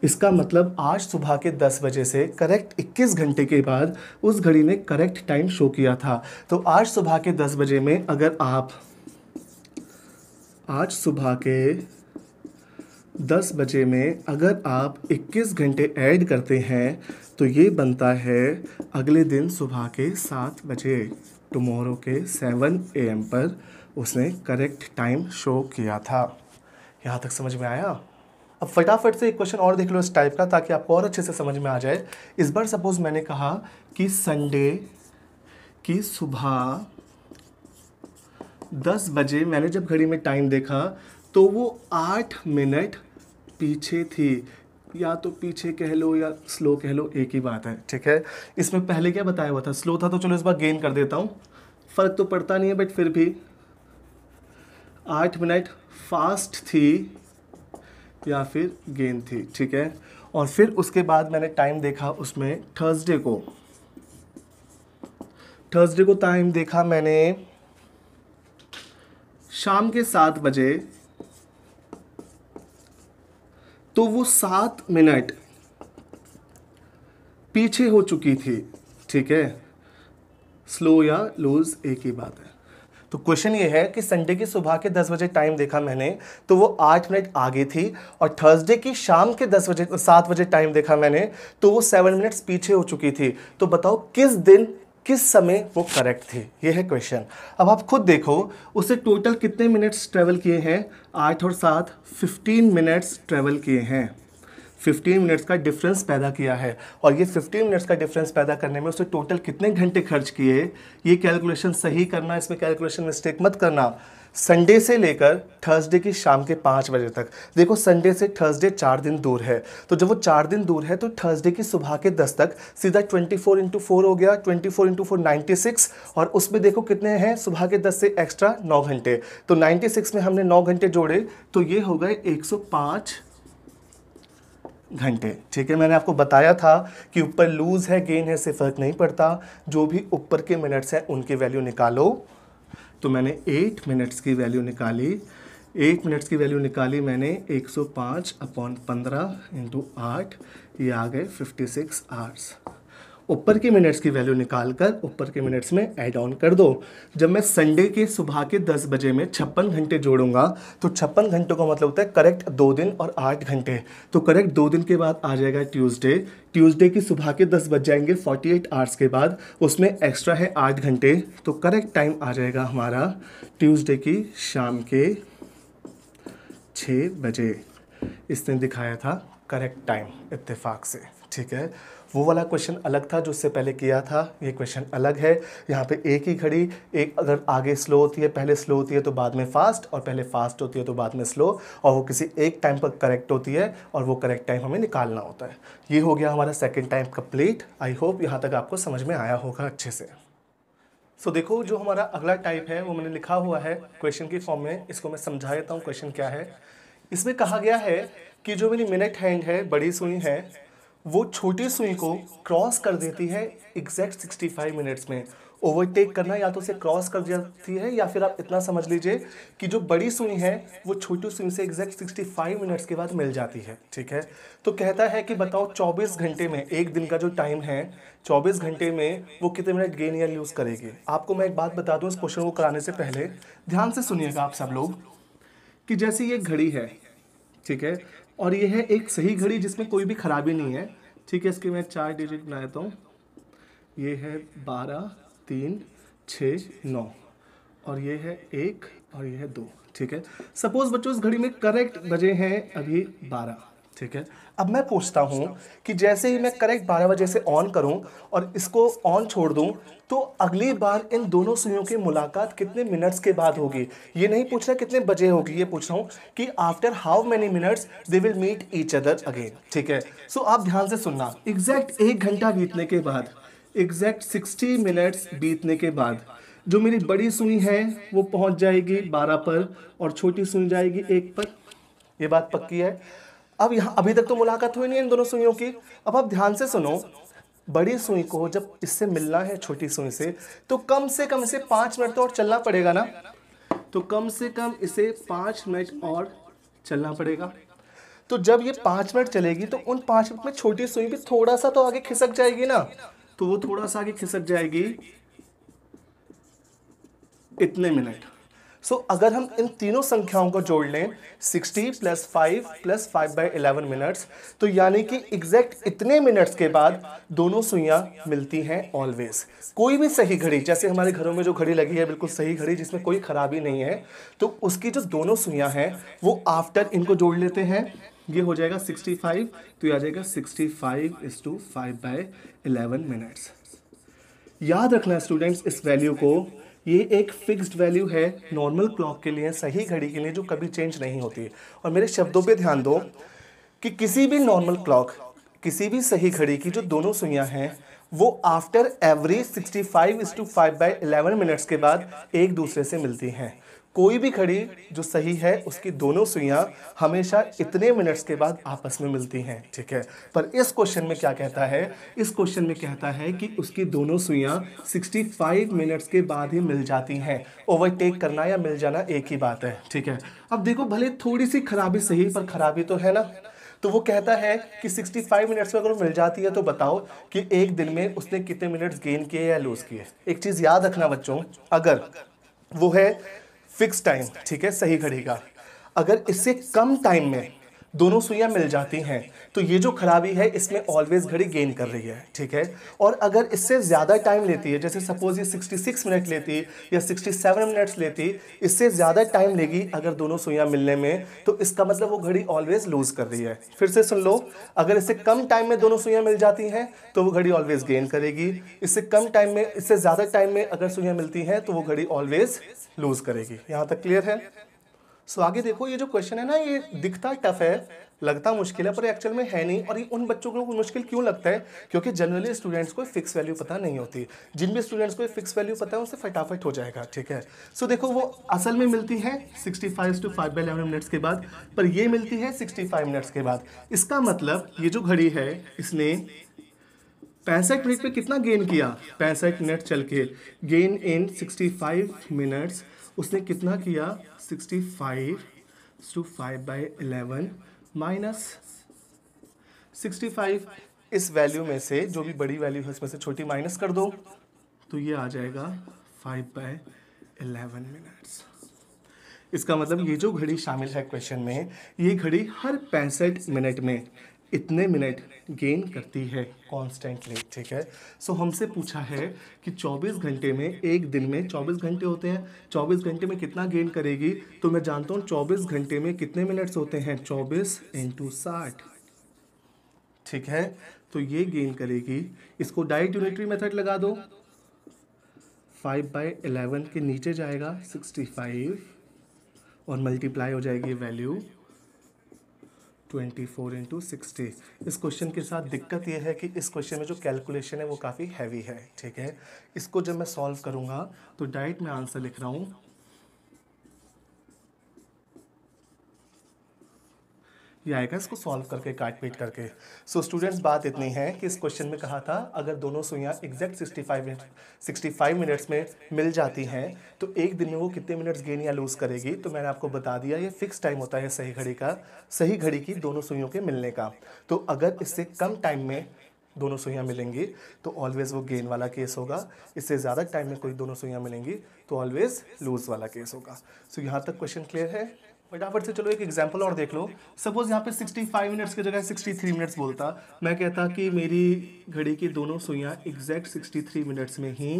इसका मतलब आज सुबह के 10 बजे से करेक्ट 21 घंटे के बाद उस घड़ी ने करेक्ट टाइम शो किया था तो आज सुबह के 10 बजे में अगर आप आज सुबह के 10 बजे में अगर आप 21 घंटे ऐड करते हैं तो ये बनता है अगले दिन सुबह के 7 बजे टुमारो के 7 एम पर उसने करेक्ट टाइम शो किया था यहाँ तक समझ में आया अब फटाफट से एक क्वेश्चन और देख लो इस टाइप का ताकि आपको और अच्छे से समझ में आ जाए इस बार सपोज मैंने कहा कि संडे की सुबह दस बजे मैंने जब घड़ी में टाइम देखा तो वो आठ मिनट पीछे थी या तो पीछे कह लो या स्लो कह लो एक ही बात है ठीक है इसमें पहले क्या बताया हुआ था स्लो था तो चलो इस बार गेन कर देता हूँ फ़र्क तो पड़ता नहीं है बट फिर भी आठ मिनट फास्ट थी या फिर गेंद थी ठीक है और फिर उसके बाद मैंने टाइम देखा उसमें थर्सडे को थर्सडे को टाइम देखा मैंने शाम के सात बजे तो वो सात मिनट पीछे हो चुकी थी ठीक है स्लो या लूज एक ही बात है तो क्वेश्चन ये है कि संडे की सुबह के दस बजे टाइम देखा मैंने तो वो आठ मिनट आगे थी और थर्सडे की शाम के दस बजे सात बजे टाइम देखा मैंने तो वो सेवन मिनट्स पीछे हो चुकी थी तो बताओ किस दिन किस समय वो करेक्ट थी ये है क्वेश्चन अब आप खुद देखो उसे टोटल कितने मिनट्स ट्रैवल किए हैं आठ और सात फिफ्टीन मिनट्स ट्रैवल किए हैं 15 मिनट्स का डिफरेंस पैदा किया है और ये 15 मिनट्स का डिफरेंस पैदा करने में उसने टोटल कितने घंटे खर्च किए ये कैलकुलेशन सही करना इसमें कैलकुलेशन मिस्टेक मत करना संडे से लेकर थर्सडे की शाम के पाँच बजे तक देखो संडे से थर्सडे चार दिन दूर है तो जब वो चार दिन दूर है तो थर्सडे की सुबह के दस तक सीधा ट्वेंटी फोर इंटू फोर हो गया twenty four into four ninety six और उसमें देखो कितने हैं सुबह के दस से एक्स्ट्रा नौ घंटे तो नाइन्टी सिक्स में हमने नौ घंटे जोड़े तो ये हो गए एक सौ पाँच घंटे ठीक है मैंने आपको बताया था कि ऊपर लूज़ है गेन है इससे फ़र्क नहीं पड़ता जो भी ऊपर के मिनट्स हैं उनकी वैल्यू निकालो तो मैंने एट मिनट्स की वैल्यू निकाली एट मिनट्स की वैल्यू निकाली मैंने 105 सौ पाँच अपॉन पंद्रह इंटू आठ ये आ गए 56 सिक्स आवर्स ऊपर के मिनट्स की वैल्यू निकाल कर ऊपर के मिनट्स में ऐड ऑन कर दो जब मैं संडे के सुबह के दस बजे में छप्पन घंटे जोड़ूंगा तो छप्पन घंटों का मतलब होता है करेक्ट दो दिन और आठ घंटे तो करेक्ट दो दिन के बाद आ जाएगा ट्यूसडे ट्यूसडे की सुबह के दस बज जाएंगे फोर्टी एट आवर्स के बाद उसमें एक्स्ट्रा है आठ घंटे तो करेक्ट टाइम आ जाएगा हमारा ट्यूसडे की शाम के छः बजे इसने दिखाया था करेक्ट टाइम इतफाक से ठीक है वो वाला क्वेश्चन अलग था जो उससे पहले किया था ये क्वेश्चन अलग है यहाँ पे एक ही घड़ी एक अगर आगे स्लो होती है पहले स्लो होती है तो बाद में फास्ट और पहले फास्ट होती है तो बाद में स्लो और वो किसी एक टाइम पर करेक्ट होती है और वो करेक्ट टाइम हमें निकालना होता है ये हो गया हमारा second time complete I hope यहाँ तक आपको समझ में आया होगा अच्छे से सो so, देखो जो हमारा अगला टाइप है वो मैंने लिखा हुआ है क्वेश्चन की फॉर्म में इसको मैं समझा देता हूँ क्वेश्चन क्या है इसमें कहा गया है कि जो मेरी मिनट हैंड है बड़ी सुई है वो छोटी सुई को क्रॉस कर देती है एग्जैक्ट 65 मिनट्स में ओवरटेक करना या तो उसे क्रॉस कर जाती है या फिर आप इतना समझ लीजिए कि जो बड़ी सुई है वो छोटी सुई से एग्जैक्ट 65 मिनट्स के बाद मिल जाती है ठीक है तो कहता है कि बताओ 24 घंटे में एक दिन का जो टाइम है 24 घंटे में वो कितने मिनट गेन या यूज़ करेगी आपको मैं एक बात बता दूँ इस क्वेश्चन को कराने से पहले ध्यान से सुनिएगा आप सब लोग कि जैसे ये घड़ी है ठीक है और ये है एक सही घड़ी जिसमें कोई भी ख़राबी नहीं है ठीक है इसके मैं चार डिजिट बनाता हूँ ये है बारह तीन छः नौ और ये है एक और ये है दो ठीक है सपोज़ बच्चों इस घड़ी में करेक्ट बजे हैं अभी बारह ठीक है अब मैं पूछता हूँ कि जैसे ही मैं करेक्ट बारह बजे से ऑन करूँ और इसको ऑन छोड़ दूँ तो अगली बार इन दोनों सुइयों की मुलाकात कितने मिनट्स के बाद होगी ये नहीं पूछ रहा कितने बजे होगी ये पूछ रहा हूँ कि after how many minutes they will meet each other again ठीक है सो आप ध्यान से सुनना एग्जैक्ट एक घंटा बीतने के बाद एग्जैक्ट सिक्सटी मिनट्स बीतने के बाद जो मेरी बड़ी सुई है वो पहुंच जाएगी बारह पर और छोटी सुई जाएगी एक पर ये बात पक्की है अब यहाँ अभी तक तो मुलाकात हुई नहीं इन दोनों सुइयों की अब आप ध्यान से सुनो बड़ी सुई को जब इससे मिलना है छोटी सुई से तो कम से कम इसे पाँच मिनट तो और चलना पड़ेगा ना तो कम से कम इसे पाँच मिनट और चलना पड़ेगा तो जब ये पाँच मिनट चलेगी तो उन पाँच मिनट में छोटी सुई भी थोड़ा सा तो आगे खिसक जाएगी ना तो वो थोड़ा सा आगे खिसक जाएगी इतने मिनट सो so, अगर हम इन तीनों संख्याओं को जोड़ लें 60 plus five plus five by eleven minutes तो यानी कि एग्जैक्ट इतने मिनट्स के बाद दोनों सुइयाँ मिलती हैं ऑलवेज कोई भी सही घड़ी जैसे हमारे घरों में जो घड़ी लगी है बिल्कुल सही घड़ी जिसमें कोई खराबी नहीं है तो उसकी जो दोनों सुइयाँ हैं वो आफ्टर इनको जोड़ लेते हैं ये हो जाएगा 65 तो ये आ जाएगा 65 five is to five by eleven minutes याद रखना स्टूडेंट्स इस वैल्यू को ये एक फिक्स्ड वैल्यू है नॉर्मल क्लॉक के लिए सही घड़ी के लिए जो कभी चेंज नहीं होती और मेरे शब्दों पे ध्यान दो कि किसी भी नॉर्मल क्लॉक किसी भी सही घड़ी की जो दोनों सुइयाँ हैं वो after every sixty five is to five by eleven minutes के बाद एक दूसरे से मिलती हैं कोई भी खड़ी जो सही है उसकी दोनों सुइयां हमेशा इतने मिनट्स के बाद आपस में मिलती हैं ठीक है पर इस क्वेश्चन में क्या कहता है इस क्वेश्चन में कहता है कि उसकी दोनों सुइयां 65 मिनट्स के बाद ही मिल जाती हैं ओवरटेक करना या मिल जाना एक ही बात है ठीक है अब देखो भले थोड़ी सी खराबी सही पर खराबी तो है ना तो वो कहता है कि 65 मिनट्स में अगर मिल जाती है तो बताओ कि एक दिन में उसने कितने मिनट्स गेन किए या लूज किए एक चीज़ याद रखना बच्चों अगर वो है फिक्स टाइम ठीक है सही घड़ी का अगर इससे कम टाइम में दोनों सुइयाँ मिल जाती हैं तो ये जो खराबी है इसमें ऑलवेज घड़ी गेन कर रही है ठीक है और अगर इससे ज़्यादा टाइम लेती है जैसे सपोज ये 66 मिनट लेती या 67 मिनट्स लेती इससे ज़्यादा टाइम लेगी अगर दोनों सुइयाँ मिलने में तो इसका मतलब वो घड़ी ऑलवेज लूज़ कर रही है फिर से सुन लो अगर इससे कम टाइम में दोनों सुइयाँ मिल जाती हैं तो वो घड़ी ऑलवेज गेन करेगी इससे कम टाइम में इससे ज़्यादा टाइम में अगर सुइयाँ मिलती हैं तो वो घड़ी ऑलवेज लूज़ करेगी यहाँ तक क्लियर है सो आगे देखो ये जो क्वेश्चन है ना ये दिखता टफ है लगता मुश्किल है पर एक्चुअल में है नहीं और ये उन बच्चों को मुश्किल क्यों लगता है क्योंकि जनरली स्टूडेंट्स को फिक्स वैल्यू पता नहीं होती जिन भी स्टूडेंट्स को फिक्स वैल्यू पता है उनसे फटाफट हो जाएगा ठीक है सो so, देखो वो असल में मिलती है 65 टू 5 बाई एलेवन मिनट्स के बाद पर ये मिलती है 65 मिनट्स के बाद इसका मतलब ये जो घड़ी है इसने पैंसठ मिनट पर कितना गेन किया पैंसठ मिनट चल के गेन इन फाइव मिनट्स उसने कितना किया 65 five to five by eleven minus sixty five इस वैल्यू में से जो भी बड़ी वैल्यू है उसमें से छोटी माइनस कर दो तो ये आ जाएगा फाइव बाय एलेवन मिनट्स इसका मतलब ये जो घड़ी शामिल है क्वेश्चन में ये घड़ी हर पैंसठ मिनट में इतने मिनट गेन करती है कॉन्स्टेंटली ठीक है सो so, हमसे पूछा है कि 24 घंटे में एक दिन में 24 घंटे होते हैं 24 घंटे में कितना गेन करेगी तो मैं जानता हूँ 24 घंटे में कितने मिनट्स होते हैं 24 इंटू साठ ठीक है तो ये गेन करेगी इसको डायरेक्ट यूनिटरी मेथड लगा दो 5 बाई एलेवन के नीचे जाएगा 65 और मल्टीप्लाई हो जाएगी value twenty four into sixty इस क्वेश्चन के साथ दिक्कत यह है कि इस क्वेश्चन में जो कैलकुलेशन है वो काफ़ी हैवी है ठीक है इसको जब मैं सॉल्व करूँगा तो डायरेक्ट मैं आंसर लिख रहा हूँ ये आएगा इसको सॉल्व करके काट पीट करके सो so, स्टूडेंट्स बात इतनी है कि इस क्वेश्चन में कहा था अगर दोनों सुइयाँ एग्जैक्ट 65 मिनट 65 मिनट्स में मिल जाती हैं तो एक दिन में वो कितने मिनट्स गेन या लूज़ करेगी तो मैंने आपको बता दिया ये फिक्स टाइम होता है सही घड़ी का सही घड़ी की दोनों सुइयों के मिलने का तो अगर इससे कम टाइम में दोनों सुइयाँ मिलेंगी तो ऑलवेज़ वो गेन वाला केस होगा इससे ज़्यादा टाइम में कोई दोनों सुइयाँ मिलेंगी तो ऑलवेज़ लूज़ वाला केस होगा सो so, यहाँ तक क्वेश्चन क्लियर है फटाफट से चलो एक एग्जाम्पल और देख लो सपोज यहाँ पे 65 मिनट्स की जगह 63 मिनट्स बोलता मैं कहता कि मेरी घड़ी की दोनों सुइयाँ एग्जैक्ट 63 मिनट्स में ही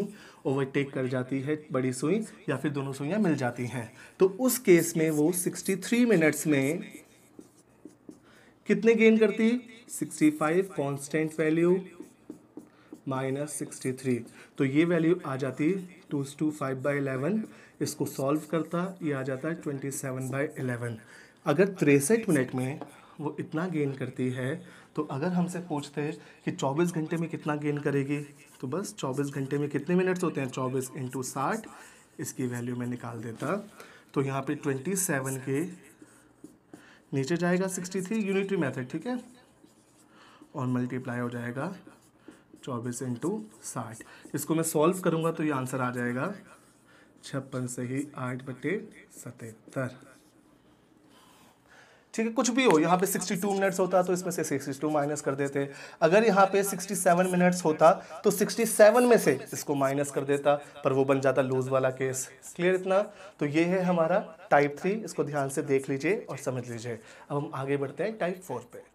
ओवरटेक कर जाती है बड़ी सुई या फिर दोनों सुइयाँ मिल जाती हैं तो उस केस में वो 63 मिनट्स में कितने गेन करती 65 कॉन्स्टेंट वैल्यू माइनस सिक्सटी तो ये वैल्यू आ जाती टू टू फाइव बाई इसको सॉल्व करता ये आ जाता है ट्वेंटी सेवन बाई एलेवन अगर तिरसठ मिनट में वो इतना गेन करती है तो अगर हमसे पूछते हैं कि 24 घंटे में कितना गेन करेगी तो बस 24 घंटे में कितने मिनट्स होते हैं 24 इंटू साठ इसकी वैल्यू मैं निकाल देता तो यहाँ पे 27 के नीचे जाएगा 63 यूनिटरी मेथड ठीक है और मल्टीप्लाई हो जाएगा 24 इंटू साठ इसको मैं सॉल्व करूँगा तो ये आंसर आ जाएगा छप्पन से ही आठ बटे सतहत्तर ठीक है कुछ भी हो यहाँ पे 62 मिनट्स होता तो इसमें से 62 माइनस कर देते अगर यहाँ पे 67 मिनट्स होता तो 67 में से इसको माइनस कर देता पर वो बन जाता लूज वाला केस क्लियर इतना तो ये है हमारा टाइप थ्री इसको ध्यान से देख लीजिए और समझ लीजिए अब हम आगे बढ़ते हैं टाइप फोर पे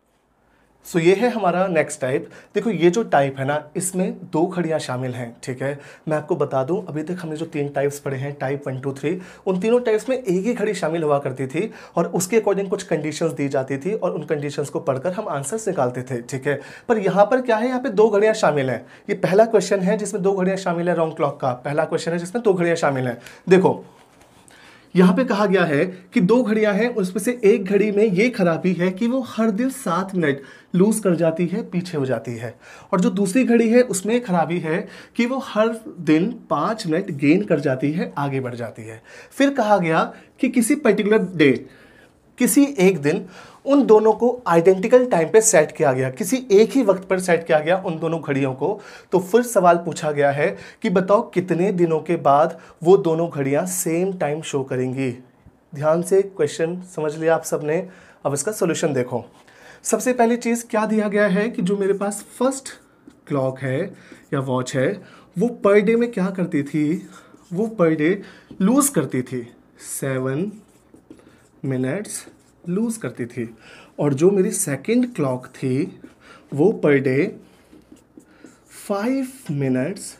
सो so, ये है हमारा नेक्स्ट टाइप देखो ये जो टाइप है ना इसमें दो खड़ियाँ शामिल हैं ठीक है मैं आपको बता दूं अभी तक हमने जो तीन टाइप्स पढ़े हैं टाइप वन टू थ्री उन तीनों टाइप्स में एक ही खड़ी शामिल हुआ करती थी और उसके अकॉर्डिंग कुछ कंडीशंस दी जाती थी और उन कंडीशंस को पढ़कर हम आंसर्स निकालते थे ठीक है पर यहाँ पर क्या है यहाँ पर दो घड़ियाँ शामिल हैं ये पहला क्वेश्चन है जिसमें दो घड़ियाँ शामिल है रॉन्ग क्लॉक का पहला क्वेश्चन है जिसमें दो घड़ियाँ शामिल हैं देखो यहाँ पे कहा गया है कि दो घड़ियां हैं उसमें से एक घड़ी में ये खराबी है कि वो हर दिन सात मिनट लूज़ कर जाती है पीछे हो जाती है और जो दूसरी घड़ी है उसमें खराबी है कि वो हर दिन पाँच मिनट गेन कर जाती है आगे बढ़ जाती है फिर कहा गया कि किसी पर्टिकुलर डे किसी एक दिन उन दोनों को आइडेंटिकल टाइम पे सेट किया गया किसी एक ही वक्त पर सेट किया गया उन दोनों घड़ियों को तो फिर सवाल पूछा गया है कि बताओ कितने दिनों के बाद वो दोनों घड़ियाँ सेम टाइम शो करेंगी ध्यान से क्वेश्चन समझ लिया आप सबने अब इसका सोल्यूशन देखो सबसे पहली चीज़ क्या दिया गया है कि जो मेरे पास फर्स्ट क्लॉक है या वॉच है वो पर डे में क्या करती थी वो पर डे लूज़ करती थी सेवन मिनट्स लूज़ करती थी और जो मेरी सेकंड क्लॉक थी वो per day five minutes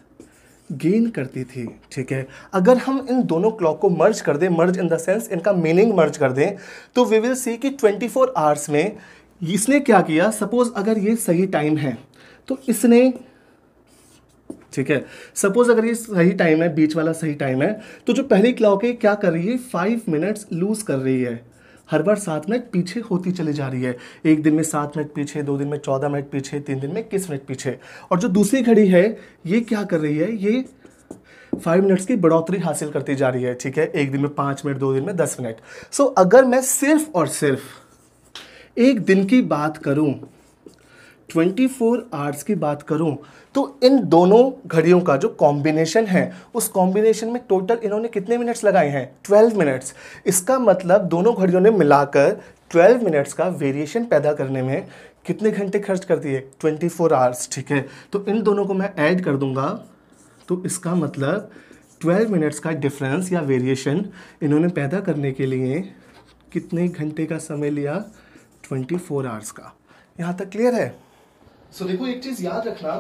gain करती थी ठीक है अगर हम इन दोनों क्लॉक को मर्ज कर दें मर्ज इन द सेंस इनका मीनिंग मर्ज कर दें तो वी विल सी कि 24 आवर्स में इसने क्या किया सपोज अगर ये सही टाइम है तो इसने ठीक है सपोज अगर ये सही टाइम है बीच वाला सही टाइम है तो जो पहली क्लॉक है क्या कर रही है फाइव मिनट्स लूज कर रही है हर बार सात मिनट पीछे होती चली जा रही है एक दिन में सात मिनट पीछे दो दिन में चौदह मिनट पीछे तीन दिन में इक्कीस मिनट पीछे और जो दूसरी घड़ी है ये क्या कर रही है ये फाइव मिनट्स की बढ़ोतरी हासिल करती जा रही है ठीक है एक दिन में पाँच मिनट दो दिन में दस मिनट सो so, अगर मैं सिर्फ और सिर्फ एक दिन की बात करूं 24 आवर्स की बात करूं तो इन दोनों घड़ियों का जो कॉम्बिनेशन है उस कॉम्बिनेशन में टोटल इन्होंने कितने मिनट्स लगाए हैं 12 मिनट्स इसका मतलब दोनों घड़ियों ने मिलाकर 12 मिनट्स का वेरिएशन पैदा करने में कितने घंटे खर्च कर दिए 24 आवर्स ठीक है तो इन दोनों को मैं ऐड कर दूंगा तो इसका मतलब 12 मिनट्स का डिफरेंस या वेरिएशन इन्होंने पैदा करने के लिए कितने घंटे का समय लिया ट्वेंटी फोर आवर्स का यहाँ तक क्लियर है सो so, देखो एक चीज़ याद रखना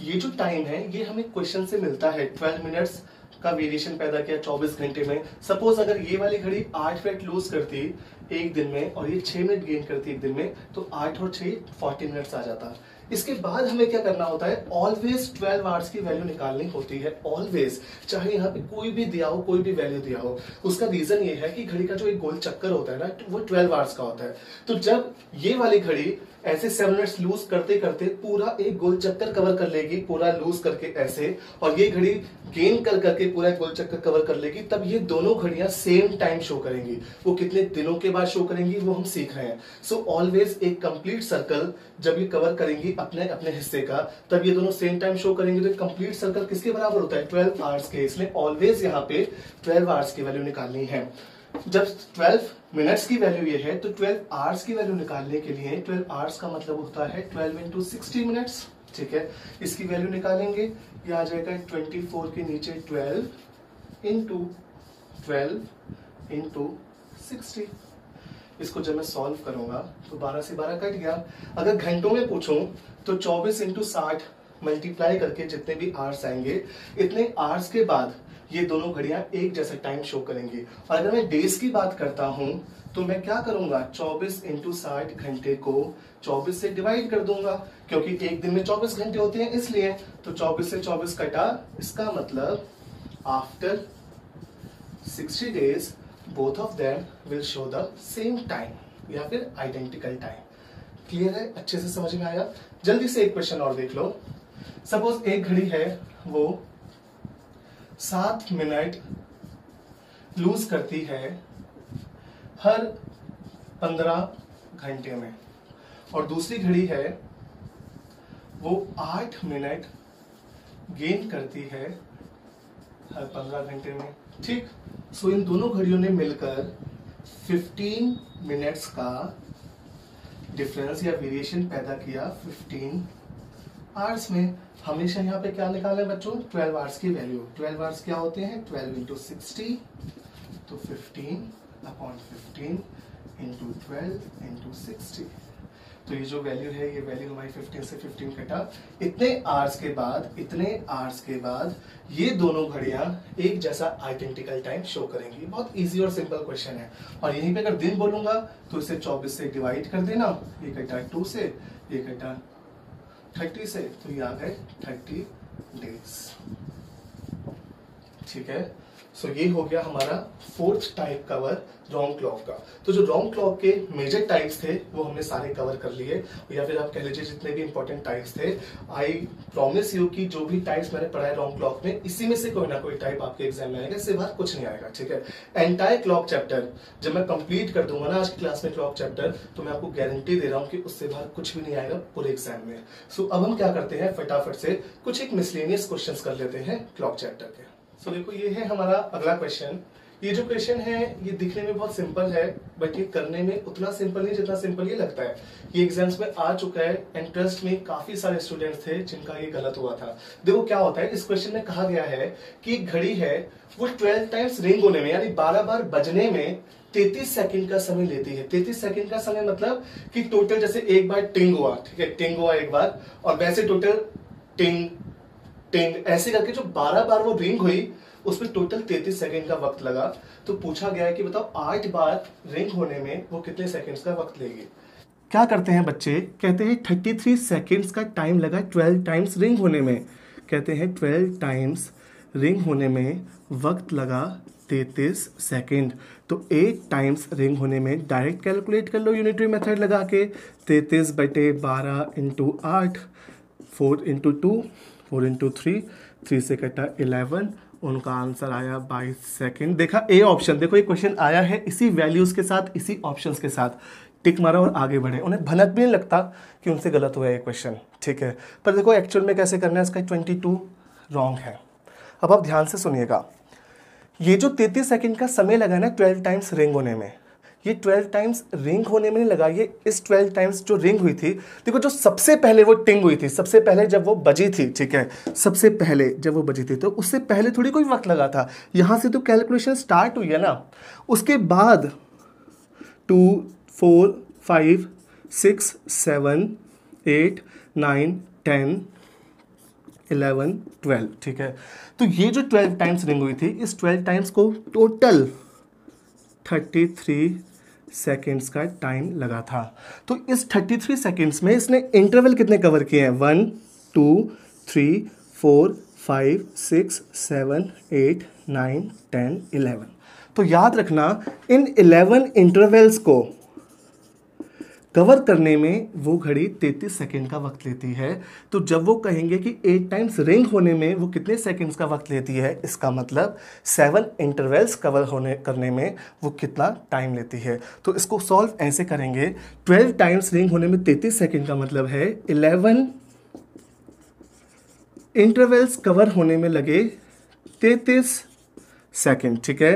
ये जो टाइम है ये हमें क्वेश्चन से मिलता है ट्वेल्व मिनट्स का वेरिएशन पैदा किया चौबीस घंटे में सपोज अगर ये वाली घड़ी आठ मिनट लूज करती एक दिन में और ये छह मिनट गेन करती एक दिन में तो आठ और छह फोर्टी मिनट्स आ जाता इसके बाद हमें क्या करना होता है ऑलवेज ट्वेल्व आवर्स की वैल्यू निकालनी होती है ऑलवेज चाहे यहाँ पे कोई भी दिया हो कोई भी वैल्यू दिया हो उसका रीजन ये है कि घड़ी का जो एक गोल चक्कर होता है ना वो ट्वेल्व आवर्स का होता है तो जब ये वाली घड़ी ऐसे सेवन मिनट्स लूज करते करते पूरा एक गोल चक्कर कवर कर लेगी पूरा लूज करके ऐसे और ये घड़ी गेन कर करके पूरा गोल चक्कर कवर कर लेगी तब ये दोनों घड़ियां सेम टाइम शो करेंगी वो कितने दिनों के बाद शो करेंगी वो हम सीख रहे हैं सो ऑलवेज एक कंप्लीट सर्कल जब ये कवर करेंगी अपने अपने हिस्से का तब ये दोनों सेम टाइम शो करेंगे तो कंप्लीट सर्कल किसके बराबर होता है ट्वेल्व आवर्स के इसलिए ऑलवेज यहाँ पे ट्वेल्व आवर्स की वैल्यू निकालनी है जब 12 मिनट्स की वैल्यू ये है तो 12 आवर्स की वैल्यू निकालने के लिए 12 आवर्स का मतलब होता है 12 इंटू सिक्सटी मिनट्स ठीक है इसकी वैल्यू निकालेंगे ये आ जाएगा 24 के नीचे 12 इंटू ट्वेल्व इंटू सिक्सटी इसको जब मैं सॉल्व करूंगा तो 12 से 12 कट गया अगर घंटों में पूछूं तो 24 इंटू साठ मल्टीप्लाई करके जितने भी आर्स आएंगे इतने आर्स के बाद ये दोनों घड़ियां एक जैसा टाइम शो करेंगे और अगर मैं डेज की बात करता हूं तो मैं क्या करूंगा 24 इंटू साठ घंटे को 24 से डिवाइड कर दूंगा क्योंकि एक दिन में 24 घंटे होते हैं इसलिए तो 24 से 24 कटा इसका मतलब after 60 days both of them will show the same time या फिर आइडेंटिकल टाइम क्लियर है अच्छे से समझ में आया जल्दी से एक क्वेश्चन और देख लो सपोज एक घड़ी है वो सात मिनट लूज करती है हर पंद्रह घंटे में और दूसरी घड़ी है वो आठ मिनट गेन करती है हर पंद्रह घंटे में ठीक सो इन दोनों घड़ियों ने मिलकर फिफ्टीन मिनट्स का डिफरेंस या वेरिएशन पैदा किया फिफ्टीन आर्स में हमेशा यहाँ पे क्या निकाले बच्चों 12 आर्स की वैल्यू 12 आर्स क्या होते हैं 12 इंटू सिक्सटी तो 15 upon 15 into twelve into sixty तो ये जो वैल्यू है ये वैल्यू हमारी 15 से 15 कटा इतने आर्स के बाद इतने आर्स के बाद ये दोनों घड़िया एक जैसा आइडेंटिकल टाइम शो करेंगी बहुत इजी और सिंपल क्वेश्चन है और यहीं पे अगर दिन बोलूंगा तो इसे 24 से डिवाइड कर देना ये कटा 2 से ये कटा थर्टी से तो ये आ गए थर्टी डेज ठीक है सो so, ये हो गया हमारा fourth type cover wrong clock का तो जो रॉन्ग क्लॉक के मेजर टाइप्स थे वो हमने सारे कवर कर लिए या फिर आप कह लीजिए जितने भी इंपॉर्टेंट टाइप्स थे आई प्रॉमिस यू कि जो भी टाइप्स मैंने पढ़ाए रॉन्ग क्लॉक में इसी में से कोई ना कोई टाइप आपके एग्जाम में आएगा इससे बाहर कुछ नहीं आएगा ठीक है एंटायर क्लॉक चैप्टर जब मैं कंप्लीट कर दूंगा ना आज की क्लास में क्लॉक चैप्टर तो मैं आपको गारंटी दे रहा हूँ कि उससे बाहर कुछ भी नहीं आएगा पूरे एग्जाम में सो so, अब हम क्या करते हैं फटाफट से कुछ एक मिसलेनियस क्वेश्चन कर लेते हैं क्लॉक चैप्टर के सो so, देखो ये है हमारा अगला क्वेश्चन ये जो क्वेश्चन है ये दिखने में बहुत सिंपल है बट ये करने में उतना सिंपल नहीं जितना सिंपल ये लगता है ये एग्जाम्स में आ चुका है एंड ट्रस्ट में काफी सारे स्टूडेंट्स थे जिनका ये गलत हुआ था देखो क्या होता है इस क्वेश्चन में कहा गया है कि घड़ी है वो ट्वेल्व टाइम्स रिंग होने में यानी बारह बार बजने में तेतीस सेकंड का समय लेती है तेतीस सेकंड का समय मतलब कि टोटल जैसे एक बार टिंग हुआ ठीक है टिंग हुआ एक बार और वैसे टोटल टिंग टेन ऐसे करके जो बारह बार वो रिंग हुई उसमें टोटल तैतीस सेकेंड का वक्त लगा तो पूछा गया है कि बताओ आठ बार रिंग होने में वो कितने सेकेंड्स का वक्त लेगी क्या करते हैं बच्चे कहते हैं थर्टी थ्री सेकेंड्स का टाइम लगा ट्वेल्व टाइम्स रिंग होने में कहते हैं ट्वेल्व टाइम्स रिंग होने में वक्त लगा तैतीस सेकेंड तो एट टाइम्स रिंग होने में डायरेक्ट कैलकुलेट कर लो यूनिटरी मेथड लगा के तैतीस बटे बारह इंटू आठ four into two four into three three से कटा इलेवन उनका आंसर आया बाईस सेकेंड देखा ए ऑप्शन देखो ये क्वेश्चन आया है इसी वैल्यूज़ के साथ इसी ऑप्शन के साथ टिक मारा और आगे बढ़े उन्हें भनक भी नहीं लगता कि उनसे गलत हुआ है ये क्वेश्चन ठीक है पर देखो एक्चुअल में कैसे करना है इसका ट्वेंटी टू रॉन्ग है अब आप ध्यान से सुनिएगा ये जो तैतीस सेकंड का समय लगा ना ट्वेल्व टाइम्स रिंग होने में ये ट्वेल्व टाइम्स रिंग होने में नहीं लगा ये इस ट्वेल्व टाइम्स जो रिंग हुई थी देखो जो सबसे पहले वो टिंग हुई थी सबसे पहले जब वो बजी थी ठीक है सबसे पहले जब वो बजी थी तो उससे पहले थोड़ी कोई वक्त लगा था यहाँ से तो कैलकुलेशन स्टार्ट हुई है ना उसके बाद two four five six seven eight nine ten eleven twelve ठीक है तो ये जो ट्वेल्व टाइम्स रिंग हुई थी इस ट्वेल्व टाइम्स को टोटल थर्टी थ्री सेकेंड्स का टाइम लगा था तो इस 33 सेकेंड्स में इसने इंटरवल कितने कवर किए हैं one two three four five six seven eight nine ten eleven तो याद रखना इन इलेवन इंटरवल्स को कवर करने में वो घड़ी तैतीस सेकेंड का वक्त लेती है तो जब वो कहेंगे कि एट टाइम्स रिंग होने में वो कितने सेकेंड्स का वक्त लेती है इसका मतलब सेवन इंटरवल्स कवर होने करने में वो कितना टाइम लेती है तो इसको सॉल्व ऐसे करेंगे ट्वेल्व टाइम्स रिंग होने में तैतीस सेकेंड का मतलब है इलेवन इंटरवल्स कवर होने में लगे तैतीस सेकेंड ठीक है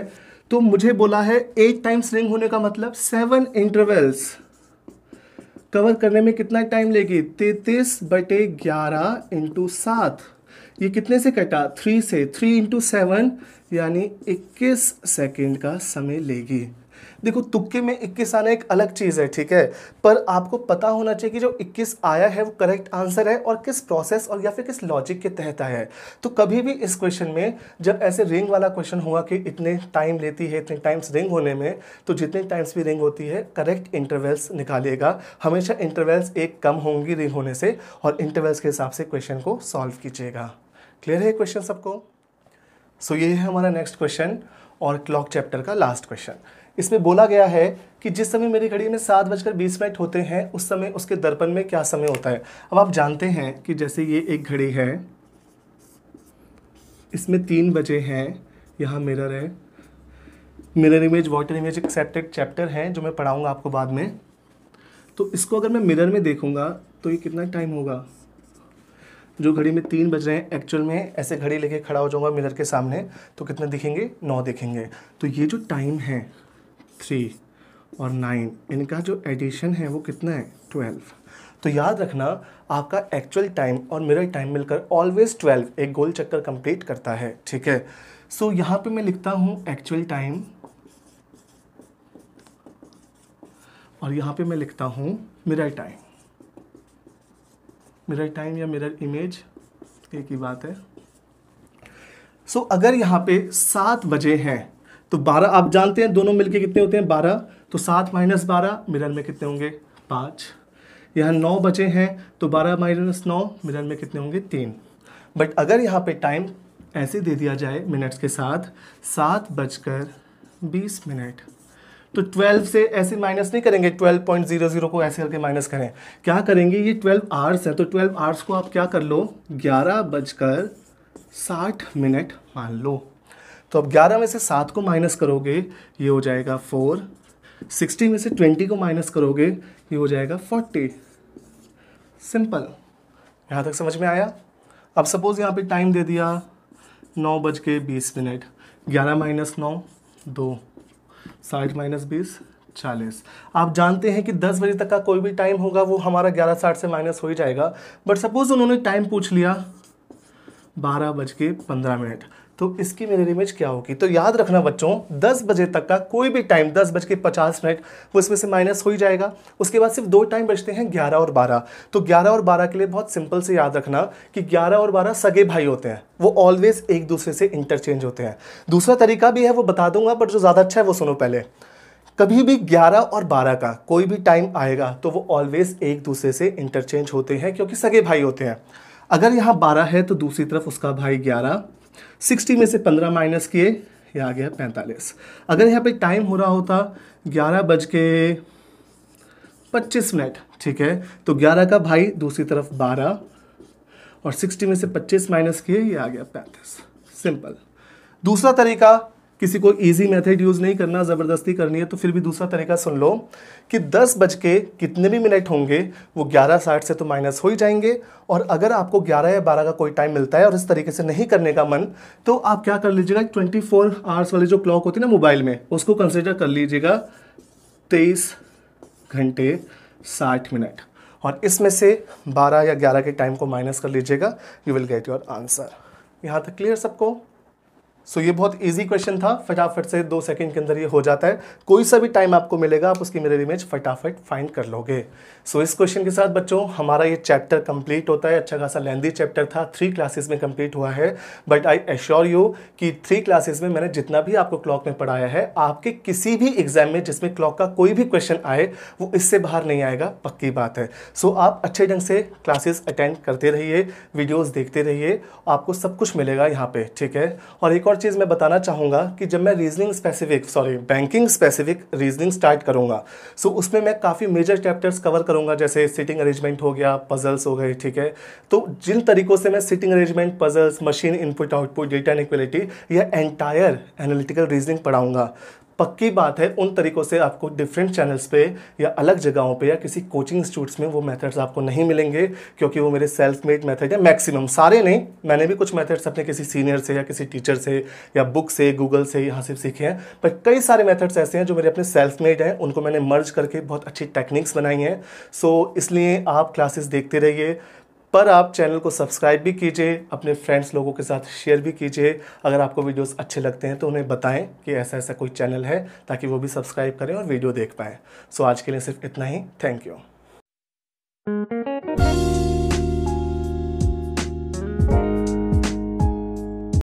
तो मुझे बोला है एट टाइम्स रिंग होने का मतलब सेवन इंटरवल्स कवर करने में कितना टाइम लेगी तैतीस बटे ग्यारह इंटू सात ये कितने से कटा थ्री से थ्री इंटू सेवन यानी इक्कीस सेकेंड का समय लेगी देखो तुक्के में 21 आना एक अलग चीज़ है ठीक है पर आपको पता होना चाहिए कि जो 21 आया है वो करेक्ट आंसर है और किस प्रोसेस और या फिर किस लॉजिक के तहत आया है तो कभी भी इस क्वेश्चन में जब ऐसे रिंग वाला क्वेश्चन हुआ कि इतने टाइम लेती है इतने टाइम्स रिंग होने में तो जितने टाइम्स भी रिंग होती है करेक्ट इंटरवेल्स निकालिएगा हमेशा इंटरवेल्स एक कम होंगी रिंग होने से और इंटरवेल्स के हिसाब से क्वेश्चन को सॉल्व कीजिएगा क्लियर है क्वेश्चन सबको सो so, ये है हमारा नेक्स्ट क्वेश्चन और क्लॉक चैप्टर का लास्ट क्वेश्चन इसमें बोला गया है कि जिस समय मेरी घड़ी में सात बजकर बीस मिनट होते हैं उस समय उसके दर्पण में क्या समय होता है अब आप जानते हैं कि जैसे ये एक घड़ी है इसमें तीन बजे हैं यहाँ मिरर है मिरर इमेज वाटर इमेज एक सेपरेट चैप्टर है जो मैं पढ़ाऊँगा आपको बाद में तो इसको अगर मैं मिरर में देखूँगा तो ये कितना टाइम होगा जो घड़ी में तीन बज रहे हैं एक्चुअल में ऐसे घड़ी लेके खड़ा हो जाऊँगा मिरर के सामने तो कितने दिखेंगे नौ दिखेंगे तो ये जो टाइम है थ्री और नाइन इनका जो एडिशन है वो कितना है ट्वेल्व तो याद रखना आपका एक्चुअल टाइम और मिरर टाइम मिलकर ऑलवेज ट्वेल्व एक गोल चक्कर कंप्लीट करता है ठीक है सो so, यहाँ पे मैं लिखता हूँ एक्चुअल टाइम और यहाँ पे मैं लिखता हूँ मिरर टाइम मिरर टाइम या मिरर इमेज एक ही बात है सो so, अगर यहाँ पे सात बजे हैं तो बारह आप जानते हैं दोनों मिलके कितने होते हैं बारह तो सात माइनस बारह मिरन में कितने होंगे पाँच यहाँ नौ बचे हैं तो बारह माइनस नौ मिलन में कितने होंगे तीन बट अगर यहाँ पे टाइम ऐसे दे दिया जाए मिनट्स के साथ सात बजकर बीस मिनट तो 12 से ऐसे माइनस नहीं करेंगे 12.00 को ऐसे करके माइनस करें क्या करेंगे ये 12 आवर्स हैं तो 12 आवर्स को आप क्या कर लो ग्यारह बजकर साठ मिनट मान लो तो अब ग्यारह में से सात को माइनस करोगे ये हो जाएगा फोर सिक्सटी में से ट्वेंटी को माइनस करोगे ये हो जाएगा फोर्टी सिंपल यहाँ तक समझ में आया अब सपोज़ यहाँ पे टाइम दे दिया नौ बज के बीस मिनट ग्यारह माइनस नौ दो साठ माइनस बीस चालीस आप जानते हैं कि दस बजे तक का कोई भी टाइम होगा वो हमारा ग्यारह साठ से माइनस हो ही जाएगा बट सपोज़ उन्होंने टाइम पूछ लिया बारह बज के पंद्रह मिनट तो इसकी मिरर इमेज क्या होगी तो याद रखना बच्चों 10 बजे तक का कोई भी टाइम दस बज के पचास मिनट वो इसमें से माइनस हो ही जाएगा उसके बाद सिर्फ दो टाइम बचते हैं 11 और 12 तो 11 और 12 के लिए बहुत सिंपल से याद रखना कि 11 और 12 सगे भाई होते हैं वो ऑलवेज एक दूसरे से इंटरचेंज होते हैं दूसरा तरीका भी है वो बता दूंगा बट जो ज़्यादा अच्छा है वो सुनो पहले कभी भी 11 और 12 का कोई भी टाइम आएगा तो वो ऑलवेज एक दूसरे से इंटरचेंज होते हैं क्योंकि सगे भाई होते हैं अगर यहाँ 12 है तो दूसरी तरफ उसका भाई सिक्सटी में से पंद्रह माइनस किए ये आ गया पैंतालीस अगर यहाँ पे टाइम हो रहा होता ग्यारह बज के पच्चीस मिनट ठीक है तो ग्यारह का भाई दूसरी तरफ बारह और सिक्सटी में से पच्चीस माइनस किए ये आ गया पैंतीस सिंपल दूसरा तरीका किसी को इजी मेथड यूज़ नहीं करना ज़बरदस्ती करनी है तो फिर भी दूसरा तरीका सुन लो कि दस बज के कितने भी मिनट होंगे वो ग्यारह साठ से तो माइनस हो ही जाएंगे और अगर आपको ग्यारह या बारह का कोई टाइम मिलता है और इस तरीके से नहीं करने का मन तो आप क्या कर लीजिएगा ट्वेंटी फोर आवर्स वाली जो क्लॉक होती है ना मोबाइल में उसको कंसिडर कर लीजिएगा तेईस घंटे साठ मिनट और इसमें से बारह या ग्यारह के टाइम को माइनस कर लीजिएगा you will get your answer यहाँ तक क्लियर सबको सो so, ये बहुत इजी क्वेश्चन था फटाफट से दो सेकंड के अंदर ये हो जाता है कोई सा भी टाइम आपको मिलेगा आप उसकी मेरे इमेज फटाफट फाइंड कर लोगे सो so, इस क्वेश्चन के साथ बच्चों हमारा ये चैप्टर कंप्लीट होता है अच्छा खासा लेंदी चैप्टर था थ्री क्लासेस में कंप्लीट हुआ है बट आई एश्योर यू कि थ्री क्लासेज में मैंने जितना भी आपको क्लॉक में पढ़ाया है आपके किसी भी एग्जाम में जिसमें क्लॉक का कोई भी क्वेश्चन आए वो इससे बाहर नहीं आएगा पक्की बात है सो so, आप अच्छे ढंग से क्लासेस अटेंड करते रहिए वीडियोज़ देखते रहिए आपको सब कुछ मिलेगा यहाँ पर ठीक है और एक और और चीज़ मैं बताना चाहूँगा कि जब मैं reasoning specific sorry banking specific reasoning start करूँगा सो so उसमें मैं काफ़ी मेजर चैप्टर्स कवर करूँगा जैसे सिटिंग अरेंजमेंट हो गया पजल्स हो गए ठीक है तो जिन तरीकों से मैं sitting arrangement puzzles machine input output data and या एंटायर एनालिटिकल रीजनिंग पढ़ाऊँगा पक्की बात है उन तरीक़ों से आपको डिफरेंट चैनल्स पे या अलग जगहों पे या किसी कोचिंग इंस्टीट्यूट्स में वो मेथड्स आपको नहीं मिलेंगे क्योंकि वो मेरे सेल्फ मेड मेथड है मैक्सिमम सारे नहीं मैंने भी कुछ मेथड्स अपने किसी सीनियर से या किसी टीचर से या बुक से गूगल से यहाँ से सीखे हैं पर कई सारे मैथड्स ऐसे हैं जो मेरे अपने सेल्फ मेड हैं उनको मैंने मर्ज करके बहुत अच्छी टेक्निक्स बनाई हैं सो इसलिए आप क्लासेस देखते रहिए पर आप चैनल को सब्सक्राइब भी कीजिए अपने फ्रेंड्स लोगों के साथ शेयर भी कीजिए अगर आपको वीडियोस अच्छे लगते हैं तो उन्हें बताएं कि ऐसा ऐसा कोई चैनल है ताकि वो भी सब्सक्राइब करें और वीडियो देख पाएँ सो आज के लिए सिर्फ इतना ही थैंक यू